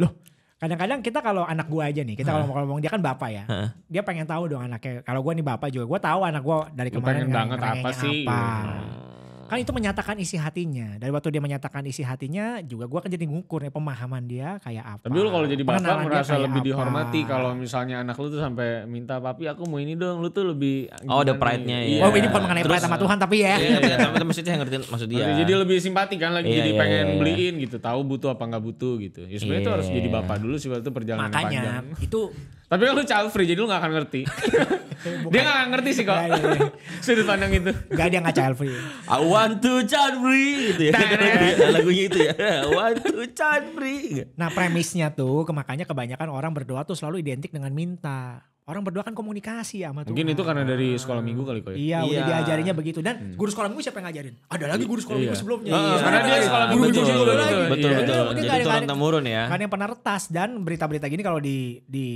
Speaker 3: Loh, kadang-kadang kita kalau anak gua aja nih kita kalau mau ngomong dia kan bapak ya ha? dia pengen tahu dong anaknya kalau gua nih bapak juga gua tahu anak gua dari kemarin pengen banget apa sih apa. Hmm kan itu menyatakan isi hatinya dari waktu dia menyatakan isi hatinya juga gue kan jadi ngukur ya pemahaman dia kayak apa
Speaker 1: tapi lu kalau jadi bapak merasa lebih apa. dihormati kalau misalnya anak lu tuh sampai minta papi aku mau ini dong lu tuh lebih oh ada pride nya ya oh ini bukan mengenai pride sama Tuhan tapi ya iya, iya, tapi maksudnya ngerti maksud dia jadi lebih simpati kan lagi iya, jadi iya, pengen iya, beliin gitu tahu butuh apa nggak butuh gitu ya sebenarnya itu harus jadi bapak dulu sih itu perjalanan panjang. makanya itu tapi kan lu free jadi lu gak akan ngerti. dia gak akan ngerti sih kok. Ya, ya, ya. Sudut pandang itu. Gak dia gak free. I want
Speaker 3: to free. gitu
Speaker 2: ya. ya. Lagunya itu ya. I want
Speaker 3: to free. Nah premisnya tuh makanya kebanyakan orang berdoa tuh selalu identik dengan minta. Orang berdoa kan komunikasi ya sama Tuhan. Mungkin
Speaker 1: itu karena dari sekolah minggu kali kok ya. Iya, iya. udah diajarinya
Speaker 3: begitu. Dan hmm. guru sekolah minggu siapa yang ngajarin? Ada lagi guru sekolah iya. minggu sebelumnya. Oh, iya. Karena dia sekolah minggu betul, betul, betul, iya. betul, betul, betul. Jadi turun temurun ya. Kan yang pernah retas dan berita-berita gini kalau di di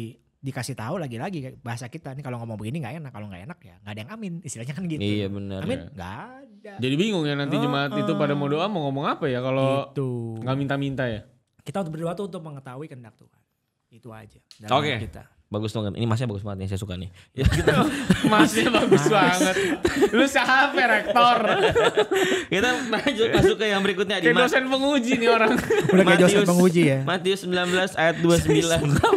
Speaker 3: dikasih tahu lagi-lagi bahasa kita nih kalau ngomong begini nggak enak kalau nggak enak ya nggak ada yang amin istilahnya kan gitu
Speaker 1: iya benar amin ya.
Speaker 3: nggak ya. ada
Speaker 1: jadi bingung ya nanti oh, jemaat uh, itu ah. pada mau doa mau ngomong apa ya kalau gitu. nggak minta-minta ya
Speaker 3: kita untuk berdoa tuh untuk mengetahui kehendak Tuhan itu aja oke okay. kita
Speaker 2: bagus banget ini masnya bagus banget nih saya suka nih
Speaker 3: gitu. masnya bagus banget lu siapa rektor
Speaker 2: kita lanjut masuk ke yang berikutnya di dosen penguji nih orang udah kayak dosen penguji ya Matius 19 ayat 29 suka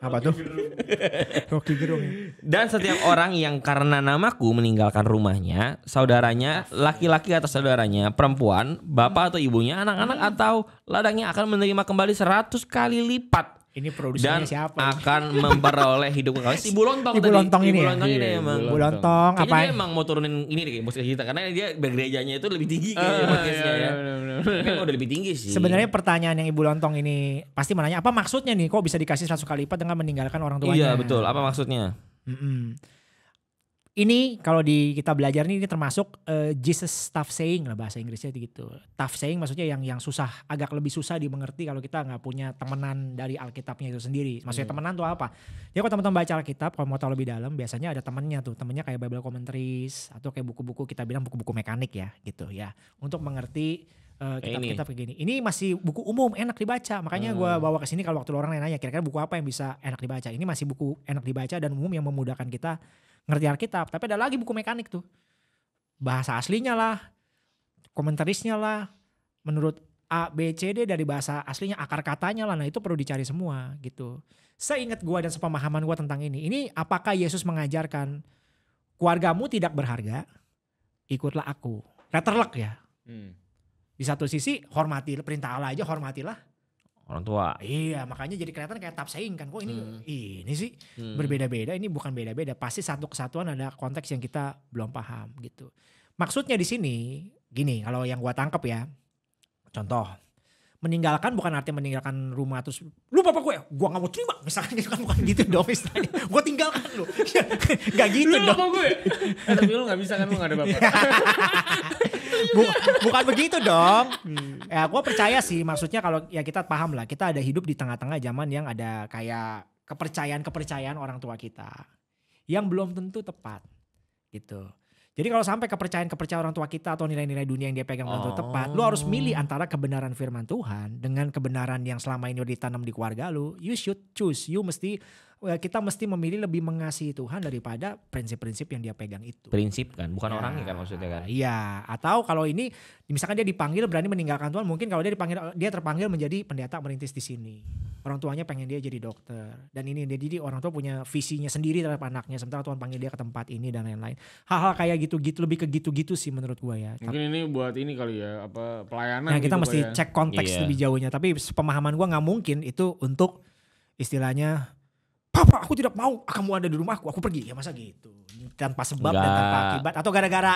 Speaker 2: apa tuh? Rocky Gerung. Ya. Dan setiap orang yang karena namaku meninggalkan rumahnya, saudaranya, laki-laki atau saudaranya, perempuan, bapak atau ibunya, anak-anak atau ladangnya akan menerima kembali seratus kali lipat ini produsernya Dan siapa? akan memperoleh hidup kekal si Bulontong Ibu tadi. Lontong ini Ibu ya. Lontong ini iya, emang. Ibu apa? Ini ya? emang mau turunin ini deh musik kita karena dia bergerejanya itu lebih tinggi ah, kayaknya uh, iya, iya, ya. udah lebih tinggi sih. Sebenarnya
Speaker 3: pertanyaan yang Ibu Lontong ini pasti menanya apa maksudnya nih kok bisa dikasih satu kali lipat dengan meninggalkan orang tuanya? Iya betul.
Speaker 2: Apa maksudnya? Mm
Speaker 3: -mm ini kalau di kita belajar ini, ini termasuk uh, Jesus tough saying lah bahasa Inggrisnya gitu. Tough saying maksudnya yang yang susah agak lebih susah dimengerti kalau kita nggak punya temenan dari Alkitabnya itu sendiri. Maksudnya hmm. temenan tuh apa? Ya kalau teman-teman baca Alkitab kalau mau tahu lebih dalam biasanya ada temennya tuh. Temennya kayak Bible commentaries atau kayak buku-buku kita bilang buku-buku mekanik ya gitu ya. Untuk mengerti Eh, kitab-kitab kitab kayak gini. Ini masih buku umum enak dibaca. Makanya hmm. gue bawa ke sini kalau waktu orang lain nanya kira-kira buku apa yang bisa enak dibaca. Ini masih buku enak dibaca dan umum yang memudahkan kita ngerti Alkitab. Tapi ada lagi buku mekanik tuh. Bahasa aslinya lah, komentarisnya lah, menurut A, B, C, D dari bahasa aslinya akar katanya lah. Nah itu perlu dicari semua gitu. Seingat gue dan sepemahaman gue tentang ini. Ini apakah Yesus mengajarkan keluargamu tidak berharga? Ikutlah aku. Letterlock ya. Hmm di satu sisi hormati perintah Allah aja hormatilah orang tua iya makanya jadi kelihatan kayak tap tapseing kan kok ini hmm. ini sih hmm. berbeda-beda ini bukan beda-beda pasti satu kesatuan ada konteks yang kita belum paham gitu maksudnya di sini gini kalau yang gua tangkap ya contoh meninggalkan bukan artinya meninggalkan rumah terus lu bapak gue ya? gue gak mau terima misalnya gitu kan bukan gitu dong misalnya gue tinggalkan lu ya, nggak gitu lu dong bapak gue ya? eh, tapi lu nggak bisa kan lu gak ada bapak bukan begitu dong ya gue percaya sih maksudnya kalau ya kita paham lah kita ada hidup di tengah-tengah zaman yang ada kayak kepercayaan kepercayaan orang tua kita yang belum tentu tepat gitu jadi kalau sampai kepercayaan-kepercayaan orang tua kita atau nilai-nilai dunia yang dia pegang oh. belum tepat, lu harus oh. milih antara kebenaran firman Tuhan dengan kebenaran yang selama ini udah ditanam di keluarga lu. You should choose. You mesti eh, kita mesti memilih lebih mengasihi Tuhan daripada prinsip-prinsip yang dia pegang itu.
Speaker 2: Prinsip kan, bukan ya, orangnya kan maksudnya kan.
Speaker 3: Iya, atau kalau ini misalkan dia dipanggil berani meninggalkan Tuhan, mungkin kalau dia dipanggil dia terpanggil menjadi pendeta merintis di sini orang tuanya pengen dia jadi dokter dan ini dia jadi orang tua punya visinya sendiri terhadap anaknya sementara tuan panggil dia ke tempat ini dan lain-lain hal-hal kayak gitu-gitu lebih ke gitu-gitu sih menurut gua ya mungkin
Speaker 1: ini buat ini kali ya apa pelayanan nah, kita gitu mesti ya. cek konteks yeah. lebih
Speaker 3: jauhnya tapi pemahaman gua nggak mungkin itu untuk istilahnya Papa aku tidak mau ah, kamu ada di rumahku aku pergi ya masa gitu tanpa sebab Enggak. dan tanpa akibat atau gara-gara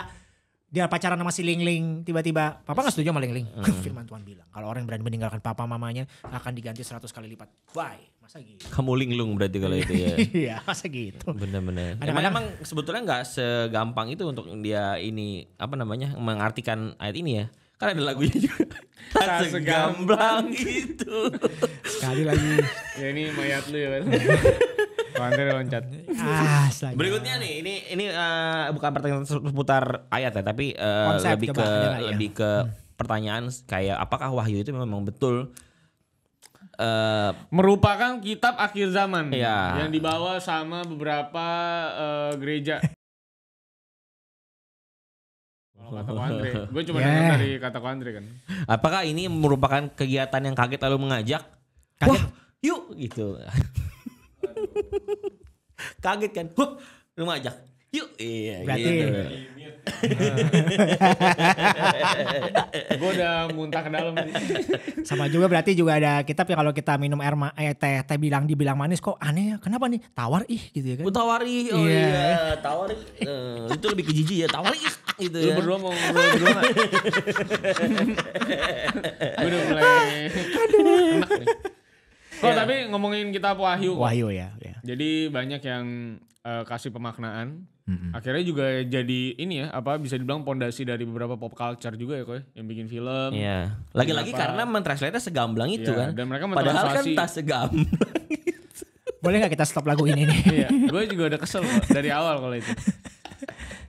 Speaker 3: dia pacaran sama si Ling Ling tiba-tiba papa gak setuju sama Ling Ling mm. firman Tuhan bilang kalau orang yang berani meninggalkan papa mamanya akan diganti 100 kali lipat Why? masa gitu
Speaker 2: kamu linglung berarti kalau itu ya iya masa gitu bener-bener emang, emang sebetulnya gak segampang itu untuk dia ini apa namanya mengartikan ayat ini ya Karena ada lagunya juga tak segamblang itu sekali lagi
Speaker 1: ya ini mayat lu ya
Speaker 2: Mantir loncat. Ah, Berikutnya nih, ini ini uh, bukan pertanyaan seputar ayat ya, tapi uh, Konsep lebih ke, ya. lebih ke hmm. pertanyaan kayak apakah wahyu itu memang betul Uh, merupakan kitab akhir zaman iya. yang
Speaker 1: dibawa sama beberapa uh, gereja.
Speaker 2: Kalau kata Andre, gue cuma yeah. dengar dari
Speaker 1: kata Andre kan.
Speaker 2: Apakah ini merupakan kegiatan yang kaget lalu mengajak? Kaget. Wah, yuk gitu kaget kan huh lu ngajak yuk iya berarti gitu. iya, iya. nah. gue udah muntah ke dalam
Speaker 3: sama juga berarti juga ada kitab ya kalau kita minum air ma eh, teh teh bilang dibilang manis kok aneh ya kenapa nih tawar ih gitu ya kan oh, tawar ih oh yeah. iya
Speaker 2: tawar ih uh, itu lebih kejiji ya tawar ih gitu lu ya. berdua mau berdua, berdua
Speaker 1: gue udah mulai enak nih Kok yeah. tapi ngomongin kita Wahyu. Wahyu ya. Yeah. Jadi banyak yang uh, kasih pemaknaan. Mm-hmm. Akhirnya juga jadi ini ya apa bisa dibilang pondasi dari beberapa pop culture juga ya koy yang bikin film. Iya. Yeah. Lagi-lagi karena mentranslate segamblang itu yeah, kan. Dan
Speaker 3: mereka Padahal kan tak segamblang. Boleh gak kita stop lagu ini nih? iya. Gue
Speaker 1: juga udah kesel dari awal kalau itu.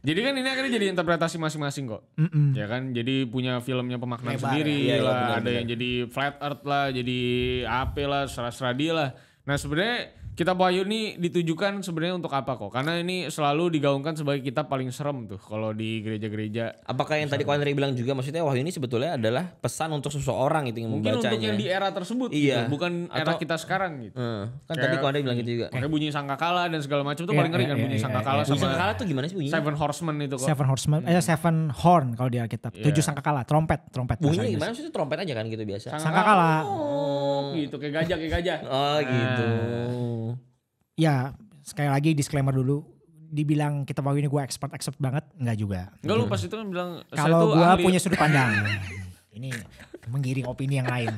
Speaker 1: Jadi kan ini akhirnya jadi interpretasi masing-masing kok. Mm -mm. Ya kan jadi punya filmnya pemaknaan Lebar, ya? sendiri ya, lah, Ya, ada yang jadi flat earth lah, jadi apa lah, serah-serah dia lah. Nah, sebenarnya Kitab Wahyu ini ditujukan sebenarnya untuk apa kok? Karena ini selalu digaungkan sebagai kitab paling serem tuh kalau di gereja-gereja. Apakah yang
Speaker 2: misalnya. tadi Kwanri bilang juga maksudnya Wahyu ini sebetulnya adalah pesan untuk seseorang gitu yang membacanya. Mungkin untuk yang di
Speaker 1: era tersebut gitu, iya. gitu,
Speaker 2: bukan Atau, era kita sekarang gitu. Uh, kan Kayak, tadi Kwanri bilang gitu juga. Kayak bunyi sangkakala dan segala macam tuh
Speaker 3: paling iya, ngeri kan iya, bunyi iya, sangkakala sama sangkakala tuh gimana sih bunyinya? Seven Horsemen itu kok. Seven Horsemen, eh Seven Horn kalau di Alkitab. Tujuh sangkakala, trompet, trompet. Bunyinya gimana
Speaker 2: sih itu trompet aja kan gitu biasa. Sangkakala. Oh, gitu kayak gajah, kayak gajah. oh gitu. Nah
Speaker 3: ya sekali lagi disclaimer dulu dibilang kita mau ini gue expert expert banget nggak juga nggak lu pas itu kan bilang kalau gue punya sudut pandang ini menggiring opini yang lain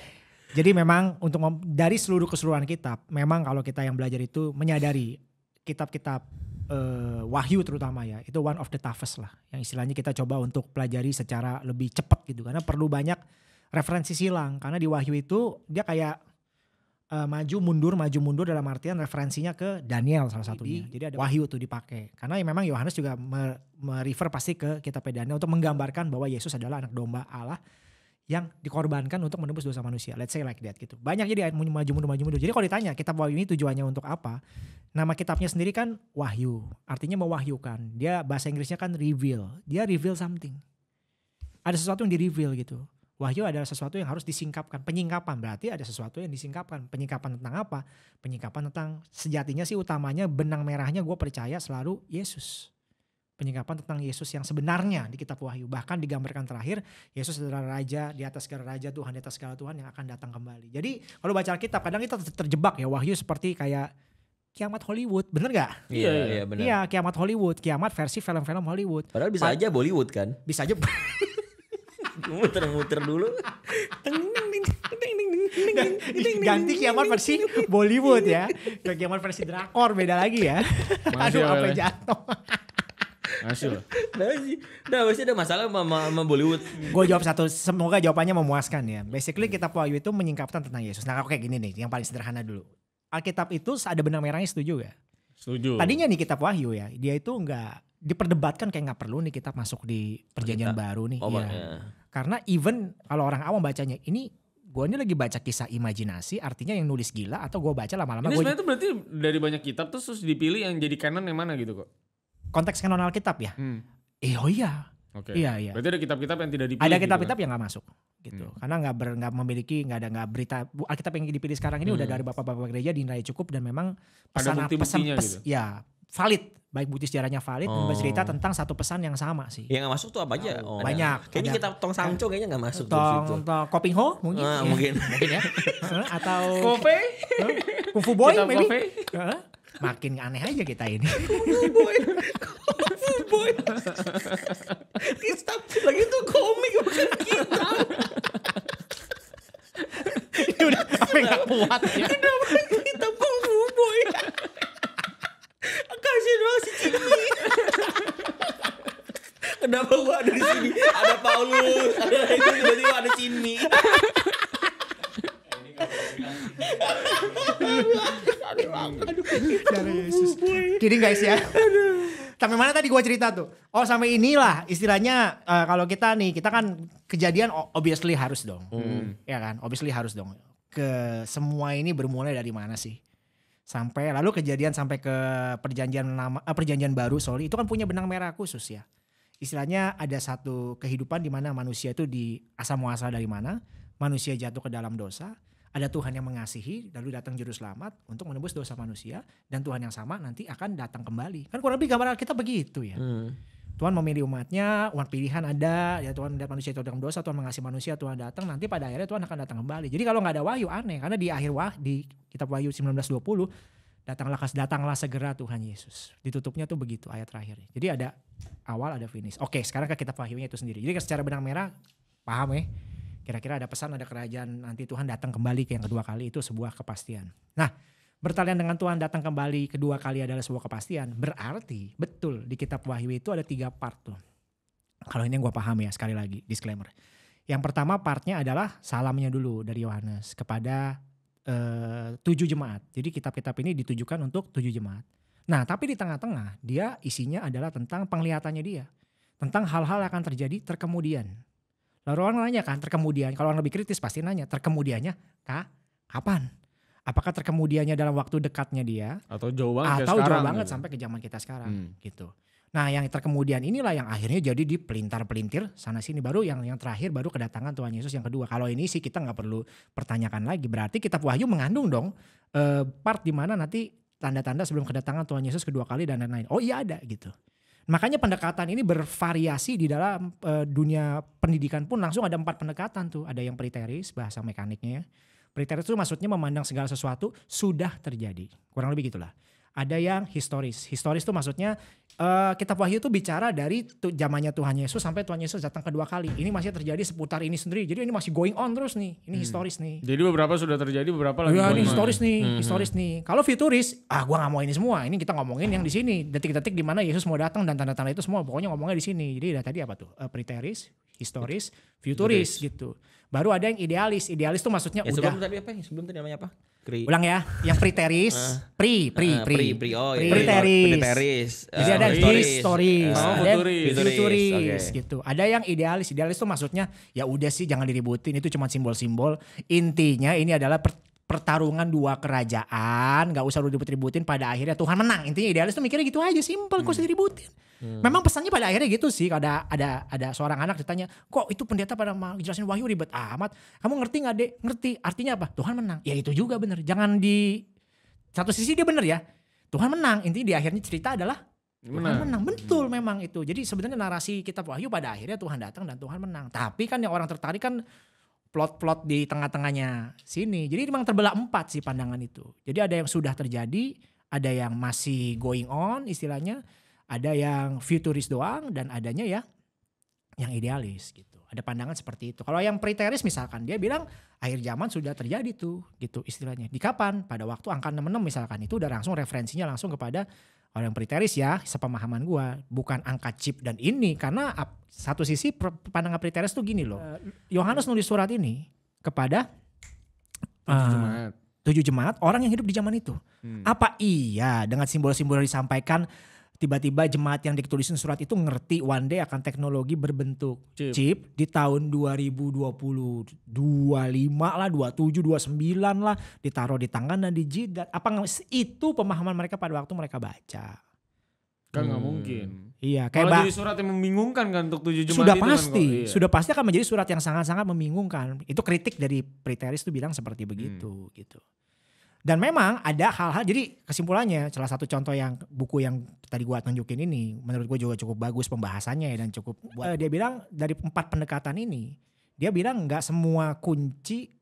Speaker 3: jadi memang untuk dari seluruh keseluruhan kitab memang kalau kita yang belajar itu menyadari kitab-kitab uh, wahyu terutama ya itu one of the toughest lah yang istilahnya kita coba untuk pelajari secara lebih cepat gitu karena perlu banyak referensi silang karena di wahyu itu dia kayak uh, maju mundur maju mundur dalam artian referensinya ke Daniel salah satunya. Jadi, Jadi ada wahyu tuh dipakai. Karena ya memang Yohanes juga merefer pasti ke kitab Daniel untuk menggambarkan bahwa Yesus adalah anak domba Allah yang dikorbankan untuk menembus dosa manusia. Let's say like that gitu. Banyak jadi ayat maju mundur maju mundur. Jadi kalau ditanya kitab wahyu ini tujuannya untuk apa? Nama kitabnya sendiri kan wahyu. Artinya mewahyukan. Dia bahasa Inggrisnya kan reveal. Dia reveal something. Ada sesuatu yang di reveal gitu. Wahyu adalah sesuatu yang harus disingkapkan. Penyingkapan berarti ada sesuatu yang disingkapkan. Penyingkapan tentang apa? Penyingkapan tentang sejatinya sih utamanya benang merahnya gue percaya selalu Yesus. Penyingkapan tentang Yesus yang sebenarnya di kitab Wahyu. Bahkan digambarkan terakhir Yesus adalah raja di atas segala raja Tuhan di atas segala Tuhan yang akan datang kembali. Jadi kalau baca Alkitab kadang kita terjebak ya Wahyu seperti kayak kiamat Hollywood, bener gak? Iya iya, iya, iya, bener. Iya, kiamat Hollywood, kiamat versi film-film Hollywood. Padahal bisa aja
Speaker 2: Bollywood kan? Bisa aja. muter-muter dulu
Speaker 3: ganti kiamat versi Bollywood ya kiamat versi drakor beda lagi ya aduh apa jatuh
Speaker 2: Masih loh. Nah, pasti nah, ada masalah sama, sama Bollywood. Gue jawab
Speaker 3: satu, semoga jawabannya memuaskan ya. Basically kita Wahyu itu menyingkapkan tentang Yesus. Nah, kayak gini nih, yang paling sederhana dulu. Alkitab itu ada benang merahnya setuju gak? Setuju. Tadinya nih kitab Wahyu ya, dia itu nggak diperdebatkan kayak nggak perlu nih kitab masuk di perjanjian baru nih. Oh, ya. Karena even kalau orang awam bacanya ini gue ini lagi baca kisah imajinasi artinya yang nulis gila atau gue baca lama-lama ini
Speaker 1: itu berarti dari banyak kitab terus, terus dipilih yang jadi kanon yang mana gitu kok
Speaker 3: konteks kanonal kitab ya hmm. eh oh iya
Speaker 1: Oke. Okay. Iya iya. Berarti ada kitab-kitab yang tidak dipilih. Ada gitu kitab-kitab gitu kan? yang nggak masuk, gitu.
Speaker 3: Hmm. Karena nggak nggak memiliki nggak ada nggak berita Alkitab yang dipilih sekarang ini hmm. udah dari bapak-bapak gereja dinilai cukup dan memang pesan ada bukti pesan pes, gitu. ya valid baik bukti sejarahnya valid oh. bercerita tentang satu pesan yang sama sih.
Speaker 2: Yang gak masuk tuh apa aja? Oh, banyak. Kayaknya kita Tong Sangco kayaknya gak masuk Tong,
Speaker 3: Tong coping Ho mungkin. Uh, ya. Mungkin. mungkin ya. Atau
Speaker 1: Huh?
Speaker 3: Kufu Boy kita maybe. Huh? Makin aneh aja kita ini. Kufu Boy. Kufu Boy. kita lagi tuh komik bukan kita.
Speaker 1: ini
Speaker 2: udah apa gak kuat ya.
Speaker 3: kidding guys ya. sampai mana tadi gue cerita tuh? Oh sampai inilah istilahnya uh, kalau kita nih kita kan kejadian obviously harus dong, hmm. ya kan? Obviously harus dong. Ke semua ini bermulai dari mana sih? Sampai lalu kejadian sampai ke perjanjian lama, eh, perjanjian baru sorry itu kan punya benang merah khusus ya. Istilahnya ada satu kehidupan di mana manusia itu di asal muasal dari mana, manusia jatuh ke dalam dosa, ada Tuhan yang mengasihi, lalu datang juru selamat untuk menebus dosa manusia, dan Tuhan yang sama nanti akan datang kembali. Kan kurang lebih gambaran kita begitu ya. Hmm. Tuhan memilih umatnya, umat pilihan ada, ya Tuhan melihat manusia itu dalam dosa, Tuhan mengasihi manusia, Tuhan datang, nanti pada akhirnya Tuhan akan datang kembali. Jadi kalau nggak ada wahyu aneh, karena di akhir wah di kitab Wahyu 1920 datanglah kas datanglah segera Tuhan Yesus. Ditutupnya tuh begitu ayat terakhir. Jadi ada awal ada finish. Oke, sekarang ke kitab Wahyunya itu sendiri. Jadi secara benang merah paham ya kira-kira ada pesan ada kerajaan nanti Tuhan datang kembali ke yang kedua kali itu sebuah kepastian. Nah, bertalian dengan Tuhan datang kembali kedua kali adalah sebuah kepastian. Berarti betul di kitab Wahyu itu ada tiga part tuh. Kalau ini yang gue paham ya sekali lagi disclaimer. Yang pertama partnya adalah salamnya dulu dari Yohanes kepada eh, tujuh jemaat. Jadi kitab-kitab ini ditujukan untuk tujuh jemaat. Nah tapi di tengah-tengah dia isinya adalah tentang penglihatannya dia. Tentang hal-hal akan terjadi terkemudian Lalu orang nanya kan terkemudian, kalau orang lebih kritis pasti nanya terkemudiannya kah? kapan? Apakah terkemudiannya dalam waktu dekatnya dia? Atau jauh banget Atau jauh banget gitu. sampai ke zaman kita sekarang hmm. gitu. Nah yang terkemudian inilah yang akhirnya jadi di pelintar-pelintir sana sini. Baru yang yang terakhir baru kedatangan Tuhan Yesus yang kedua. Kalau ini sih kita nggak perlu pertanyakan lagi. Berarti kitab Wahyu mengandung dong eh, part mana nanti tanda-tanda sebelum kedatangan Tuhan Yesus kedua kali dan lain-lain. Oh iya ada gitu. Makanya pendekatan ini bervariasi di dalam e, dunia pendidikan pun langsung ada empat pendekatan tuh. Ada yang preteris, bahasa mekaniknya ya. Preteris itu maksudnya memandang segala sesuatu sudah terjadi. Kurang lebih gitulah. Ada yang historis. Historis itu maksudnya Uh, kitab Wahyu itu bicara dari tu, zamannya Tuhan Yesus sampai Tuhan Yesus datang kedua kali. Ini masih terjadi seputar ini sendiri. Jadi ini masih going on terus nih. Ini hmm. historis nih.
Speaker 1: Jadi beberapa sudah terjadi, beberapa lagi. Ya, ini historis nih, hmm, hmm. historis
Speaker 3: nih. Kalau futuris, ah gua nggak mau ini semua. Ini kita ngomongin yang di sini, detik-detik dimana Yesus mau datang dan tanda-tanda itu semua pokoknya ngomongnya di sini. Jadi udah tadi apa tuh? Uh, preteris, historis, futuris gitu. Baru ada yang idealis. Idealis tuh maksudnya ya, udah. Sebelum tadi apa? Sebelum tadi namanya apa? Kri. Ulang ya, yang preteris, ah. pri, pri, ah, pri, pri, pri, oh, iya. preteris. Iya. preteris. Jadi ah, ada historis, ada futuris, gitu. Ada yang idealis, idealis tuh maksudnya ya udah sih jangan diributin itu cuma simbol-simbol. Intinya ini adalah pertarungan dua kerajaan nggak usah ribut-ributin pada akhirnya Tuhan menang intinya idealis tuh mikirnya gitu aja simpel hmm. kok ributin hmm. memang pesannya pada akhirnya gitu sih ada ada ada seorang anak ditanya kok itu pendeta pada mau jelasin wahyu ribet amat kamu ngerti nggak dek ngerti artinya apa Tuhan menang ya itu juga bener jangan di satu sisi dia bener ya Tuhan menang intinya di akhirnya cerita adalah Tuhan menang, menang. betul hmm. memang itu jadi sebenarnya narasi kitab wahyu pada akhirnya Tuhan datang dan Tuhan menang tapi kan yang orang tertarik kan plot-plot di tengah-tengahnya sini. Jadi memang terbelah empat sih pandangan itu. Jadi ada yang sudah terjadi, ada yang masih going on istilahnya, ada yang futuris doang dan adanya ya yang idealis gitu. Ada pandangan seperti itu. Kalau yang preteris misalkan dia bilang akhir zaman sudah terjadi tuh gitu istilahnya. Di kapan? Pada waktu angka 66 misalkan itu udah langsung referensinya langsung kepada orang preteris ya sepemahaman gue bukan angka chip dan ini karena satu sisi pandangan preteris tuh gini loh eh, Yohanes uh, nulis surat ini kepada tujuh eh, jemaat. tujuh jemaat orang yang hidup di zaman itu hmm. apa iya dengan simbol-simbol yang disampaikan tiba-tiba jemaat yang ditulisin surat itu ngerti one day akan teknologi berbentuk chip, chip di tahun 2020 25 lah 27 29 lah ditaruh di tangan dan di jidat apa itu pemahaman mereka pada waktu mereka baca kan nggak hmm. mungkin iya kayak Kalau jadi surat
Speaker 1: yang membingungkan kan untuk tujuh jemaat sudah itu kan pasti kan, iya. sudah
Speaker 3: pasti akan menjadi surat yang sangat-sangat membingungkan itu kritik dari preteris itu bilang seperti begitu hmm. gitu dan memang ada hal-hal jadi kesimpulannya salah satu contoh yang buku yang tadi gua tunjukin ini menurut gua juga cukup bagus pembahasannya ya dan cukup buat, uh, dia bilang dari empat pendekatan ini dia bilang nggak semua kunci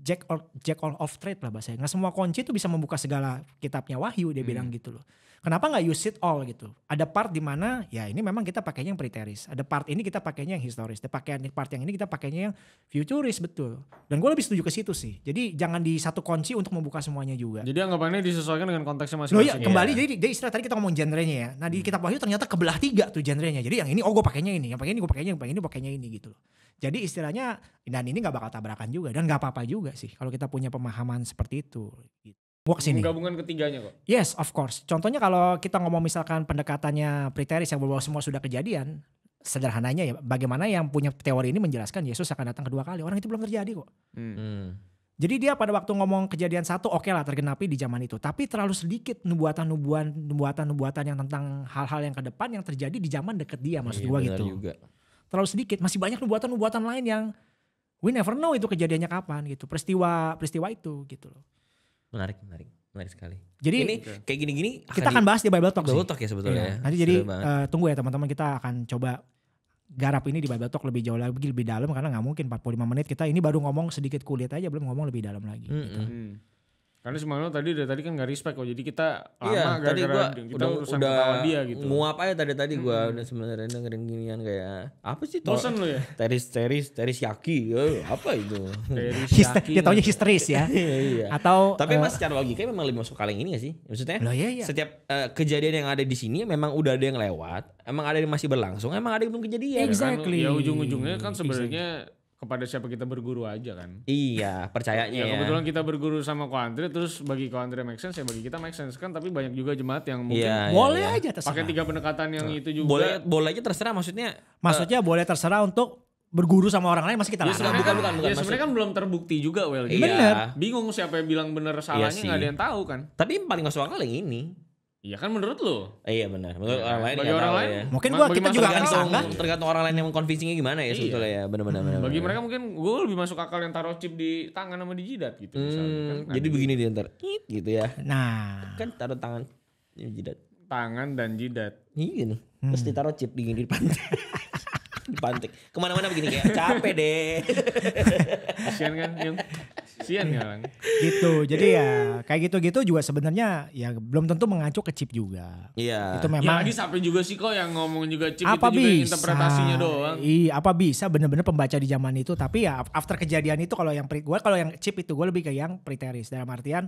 Speaker 3: jack or, jack all off trade lah bahasanya. Nggak semua kunci itu bisa membuka segala kitabnya Wahyu dia hmm. bilang gitu loh kenapa nggak use it all gitu? Ada part di mana ya ini memang kita pakainya yang preteris, ada part ini kita pakainya yang historis, ada pakaian part yang ini kita pakainya yang futuris betul. Dan gue lebih setuju ke situ sih. Jadi jangan di satu kunci untuk membuka semuanya juga.
Speaker 1: Jadi anggapannya disesuaikan dengan konteksnya masing-masing. Loh ya, kembali ya.
Speaker 3: jadi jadi istilah tadi kita ngomong genrenya ya. Nah di kitab wahyu ternyata kebelah tiga tuh genrenya. Jadi yang ini oh gue pakainya ini, yang pakai ini gue pakainya, yang pakai ini pakainya ini gitu loh. Jadi istilahnya dan ini nggak bakal tabrakan juga dan nggak apa-apa juga sih kalau kita punya pemahaman seperti itu gitu. Gue kesini.
Speaker 1: Gabungan ketiganya kok.
Speaker 3: Yes, of course. Contohnya kalau kita ngomong misalkan pendekatannya preteris yang bahwa semua sudah kejadian, sederhananya ya bagaimana yang punya teori ini menjelaskan Yesus akan datang kedua kali. Orang itu belum terjadi kok. Hmm. hmm. Jadi dia pada waktu ngomong kejadian satu oke okay lah tergenapi di zaman itu. Tapi terlalu sedikit nubuatan-nubuatan nubuatan-nubuatan yang tentang hal-hal yang ke depan yang terjadi di zaman deket dia maksud iya, gua gitu. Juga. Terlalu sedikit, masih banyak nubuatan-nubuatan lain yang we never know itu kejadiannya kapan gitu. Peristiwa peristiwa itu gitu loh.
Speaker 2: Menarik, menarik. Menarik sekali. Jadi ini kayak gini-gini kita akan bahas di Bible Talk. Bible sih. Talk ya sebetulnya. Iya. Ya. Nanti jadi uh,
Speaker 3: tunggu ya teman-teman kita akan coba garap ini di Bible Talk lebih jauh lagi lebih dalam karena nggak mungkin 45 menit kita ini baru ngomong sedikit kulit aja belum ngomong lebih dalam lagi. Mm
Speaker 1: -hmm. gitu. Karena Sumarno tadi dari tadi kan gak respect kok. Jadi kita lama iya, gara-gara tadi gua kita udah, urusan
Speaker 2: udah dia gitu. Nguap aja tadi tadi gua hmm. udah sebenarnya dengerin ginian kayak apa sih tuh? Bosan lu ya? Teris teris teris yaki. Oh, ya, apa itu? teris yaki. ya taunya histeris ya. Iya, iya. Atau Tapi uh, mas secara logika memang lebih masuk kaleng ini gak sih? Maksudnya? Loh, iya, iya. Setiap uh, kejadian yang ada di sini memang udah ada yang lewat, emang ada yang masih berlangsung, emang ada yang belum kejadian. Exactly. Ya, kan, ya ujung-ujungnya kan sebenarnya
Speaker 1: exactly kepada siapa kita berguru aja kan.
Speaker 2: Iya, percayanya ya, ya. Kebetulan
Speaker 1: kita berguru sama Ko Andre terus bagi Ko Andre make sense ya bagi kita make sense kan tapi banyak juga jemaat yang mungkin iya, iya boleh iya. aja terserah. Pakai tiga pendekatan yang nah. itu juga. Boleh boleh aja terserah maksudnya.
Speaker 3: Maksudnya uh, boleh terserah untuk berguru sama orang lain masih kita ya, larang. sebenarnya kan, bukan, bukan, ya sebenarnya
Speaker 1: kan belum terbukti juga well. Iya. Bener. Iya. Bingung
Speaker 2: siapa yang bilang bener iya salahnya iya gak ada yang tahu kan. Tapi yang paling gak suka kali ini Iya kan menurut lu. Iya benar. Menurut ya, orang kan? lain bagi orang lain. Ya. Mungkin gua kita juga tergantung tergantung orang lain yang mengkonvinsinya gimana ya iya. sebetulnya ya. Benar-benar hmm. benar. Bagi mereka
Speaker 1: mungkin gua lebih masuk akal yang taruh chip di tangan sama di jidat gitu
Speaker 2: hmm, Kan, nah, jadi begini dia ntar gitu ya. Nah, kan taruh tangan di jidat. Tangan dan jidat. Iya nih. Hmm. Terus ditaruh chip di gini di pantai. di Kemana-mana begini kayak capek deh. Kasian kan, Yung. Kasian ya orang.
Speaker 3: Gitu. Jadi ya kayak gitu-gitu juga sebenarnya ya belum tentu mengacu ke chip juga.
Speaker 1: Iya. Itu ya, memang. Ya lagi sampai juga sih kok yang ngomong juga chip apa itu bisa? juga interpretasinya doang.
Speaker 3: Iya, apa bisa bener-bener pembaca di zaman itu tapi ya after kejadian itu kalau yang gue kalau yang chip itu gue lebih ke yang preteris dalam artian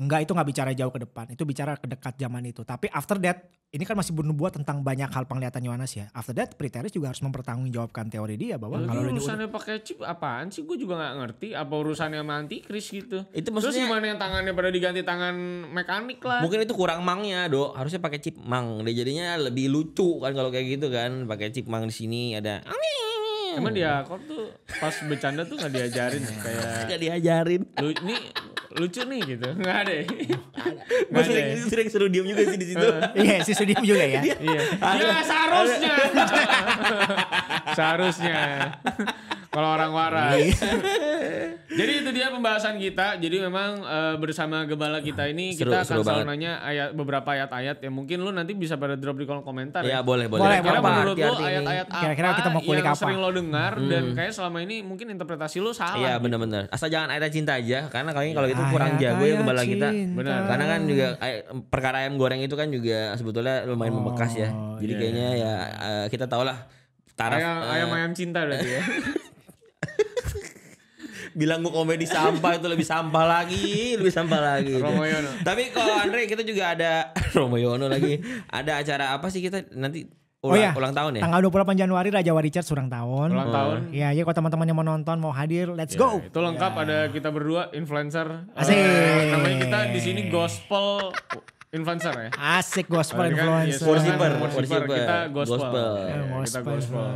Speaker 3: Enggak itu nggak bicara jauh ke depan, itu bicara ke dekat zaman itu. Tapi after that, ini kan masih bernubuat tentang banyak hal penglihatan Yohanes ya. After that, Preteris juga harus mempertanggungjawabkan teori dia bahwa kalau urusannya
Speaker 1: udah... pakai chip apaan sih? Gue juga nggak ngerti apa urusannya sama antikris gitu. Itu maksudnya Terus gimana yang tangannya pada diganti
Speaker 2: tangan
Speaker 3: mekanik lah? Mungkin
Speaker 2: itu kurang mangnya, Dok. Harusnya pakai chip mang. Dia jadinya lebih lucu kan kalau kayak gitu kan, pakai chip mang di sini ada angin Emang dia, akor tuh pas bercanda tuh gak diajarin kayak Gak diajarin. Lu, ini lucu nih gitu nggak ada gue sering, ya? sering seru diem juga sih di situ iya
Speaker 3: sih seru diem juga ya iya ya, seharusnya
Speaker 1: seharusnya kalau orang waras. Iya. Jadi itu dia pembahasan kita. Jadi memang uh, bersama gembala nah, kita ini seru, kita akan selalu nanya ayat beberapa ayat-ayat yang mungkin lu nanti bisa pada drop di kolom komentar. Iya, ya. boleh, boleh. Boleh, boleh. Menurut lu ayat-ayat apa? Kira-kira kita mau kulik yang apa? sering lo dengar hmm. dan kayak selama ini mungkin interpretasi lu salah. Iya, gitu.
Speaker 2: benar-benar. Asal jangan ayat cinta aja karena kayaknya kalau itu kurang jago ya gembala kita. Benar. Karena kan juga eh, perkara ayam goreng itu kan juga sebetulnya lumayan membekas ya. Oh, Jadi iya. kayaknya ya eh, kita tahulah taraf ayam ayam, ayam cinta berarti ya. bilang gue komedi sampah itu lebih sampah lagi, lebih sampah lagi. Romoyono. Tapi kalau Andre kita juga ada Romoyono lagi. Ada acara apa sih kita nanti oh ulang, oh iya. ulang tahun ya? Tanggal
Speaker 3: 28 Januari Raja Waricat ulang tahun. Ulang tahun. Iya, ya kalau teman-teman yang mau nonton mau hadir, let's ya, go.
Speaker 2: Itu lengkap ya. ada kita berdua influencer.
Speaker 1: Asik. Uh, namanya kita di sini gospel Influencer ya? Asik gospel iya, iya, kan, influencer. Worshipper. Worshipper. Kita gospel. Gospel. Iya, ya, kita gospel.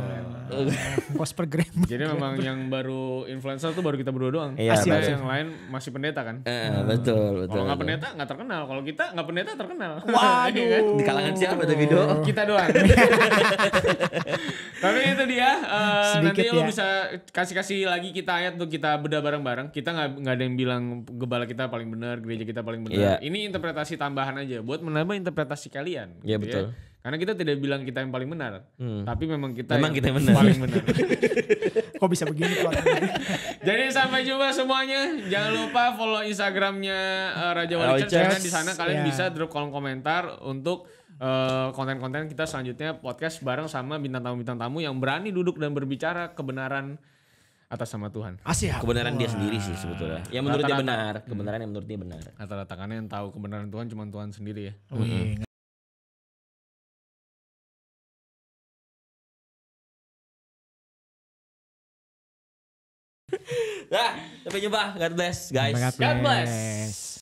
Speaker 3: gospel grammar.
Speaker 1: Jadi memang yang baru influencer tuh baru kita berdua doang. Iya, yang lain masih pendeta kan? Eh, betul, eh, betul. Kalau nggak pendeta nggak terkenal. Kalau kita nggak pendeta terkenal. Waduh. Kan? Di kalangan siapa tuh video? Kita doang. tapi itu dia. Uh, nanti lo ya. bisa kasih-kasih lagi kita ayat tuh kita beda bareng-bareng. Kita nggak nggak ada yang bilang gembala kita paling benar, gereja kita paling benar. Yeah. Ini interpretasi tambahan aja aja buat menambah interpretasi kalian.
Speaker 2: Iya gitu ya. betul. Ya.
Speaker 1: Karena kita tidak bilang kita yang paling benar, hmm. tapi memang kita memang yang kita benar. paling benar.
Speaker 3: Kok bisa begini
Speaker 1: Jadi sampai jumpa semuanya. Jangan lupa follow Instagramnya uh, Raja Wali Church, karena di sana kalian yeah. bisa drop kolom komentar untuk eh, konten-konten uh, kita selanjutnya podcast bareng sama bintang tamu-bintang tamu yang berani duduk dan berbicara kebenaran atas sama Tuhan. Asyik. Ah, kebenaran Wah. dia sendiri sih sebetulnya. Yang menurut rata -rata, dia benar, hmm. kebenaran hmm. yang menurut dia benar. Rata-rata karena yang tahu kebenaran Tuhan cuma Tuhan sendiri ya. Wih, oh, iya. hmm. Nah, sampai jumpa. God bless, guys. God bless. God bless.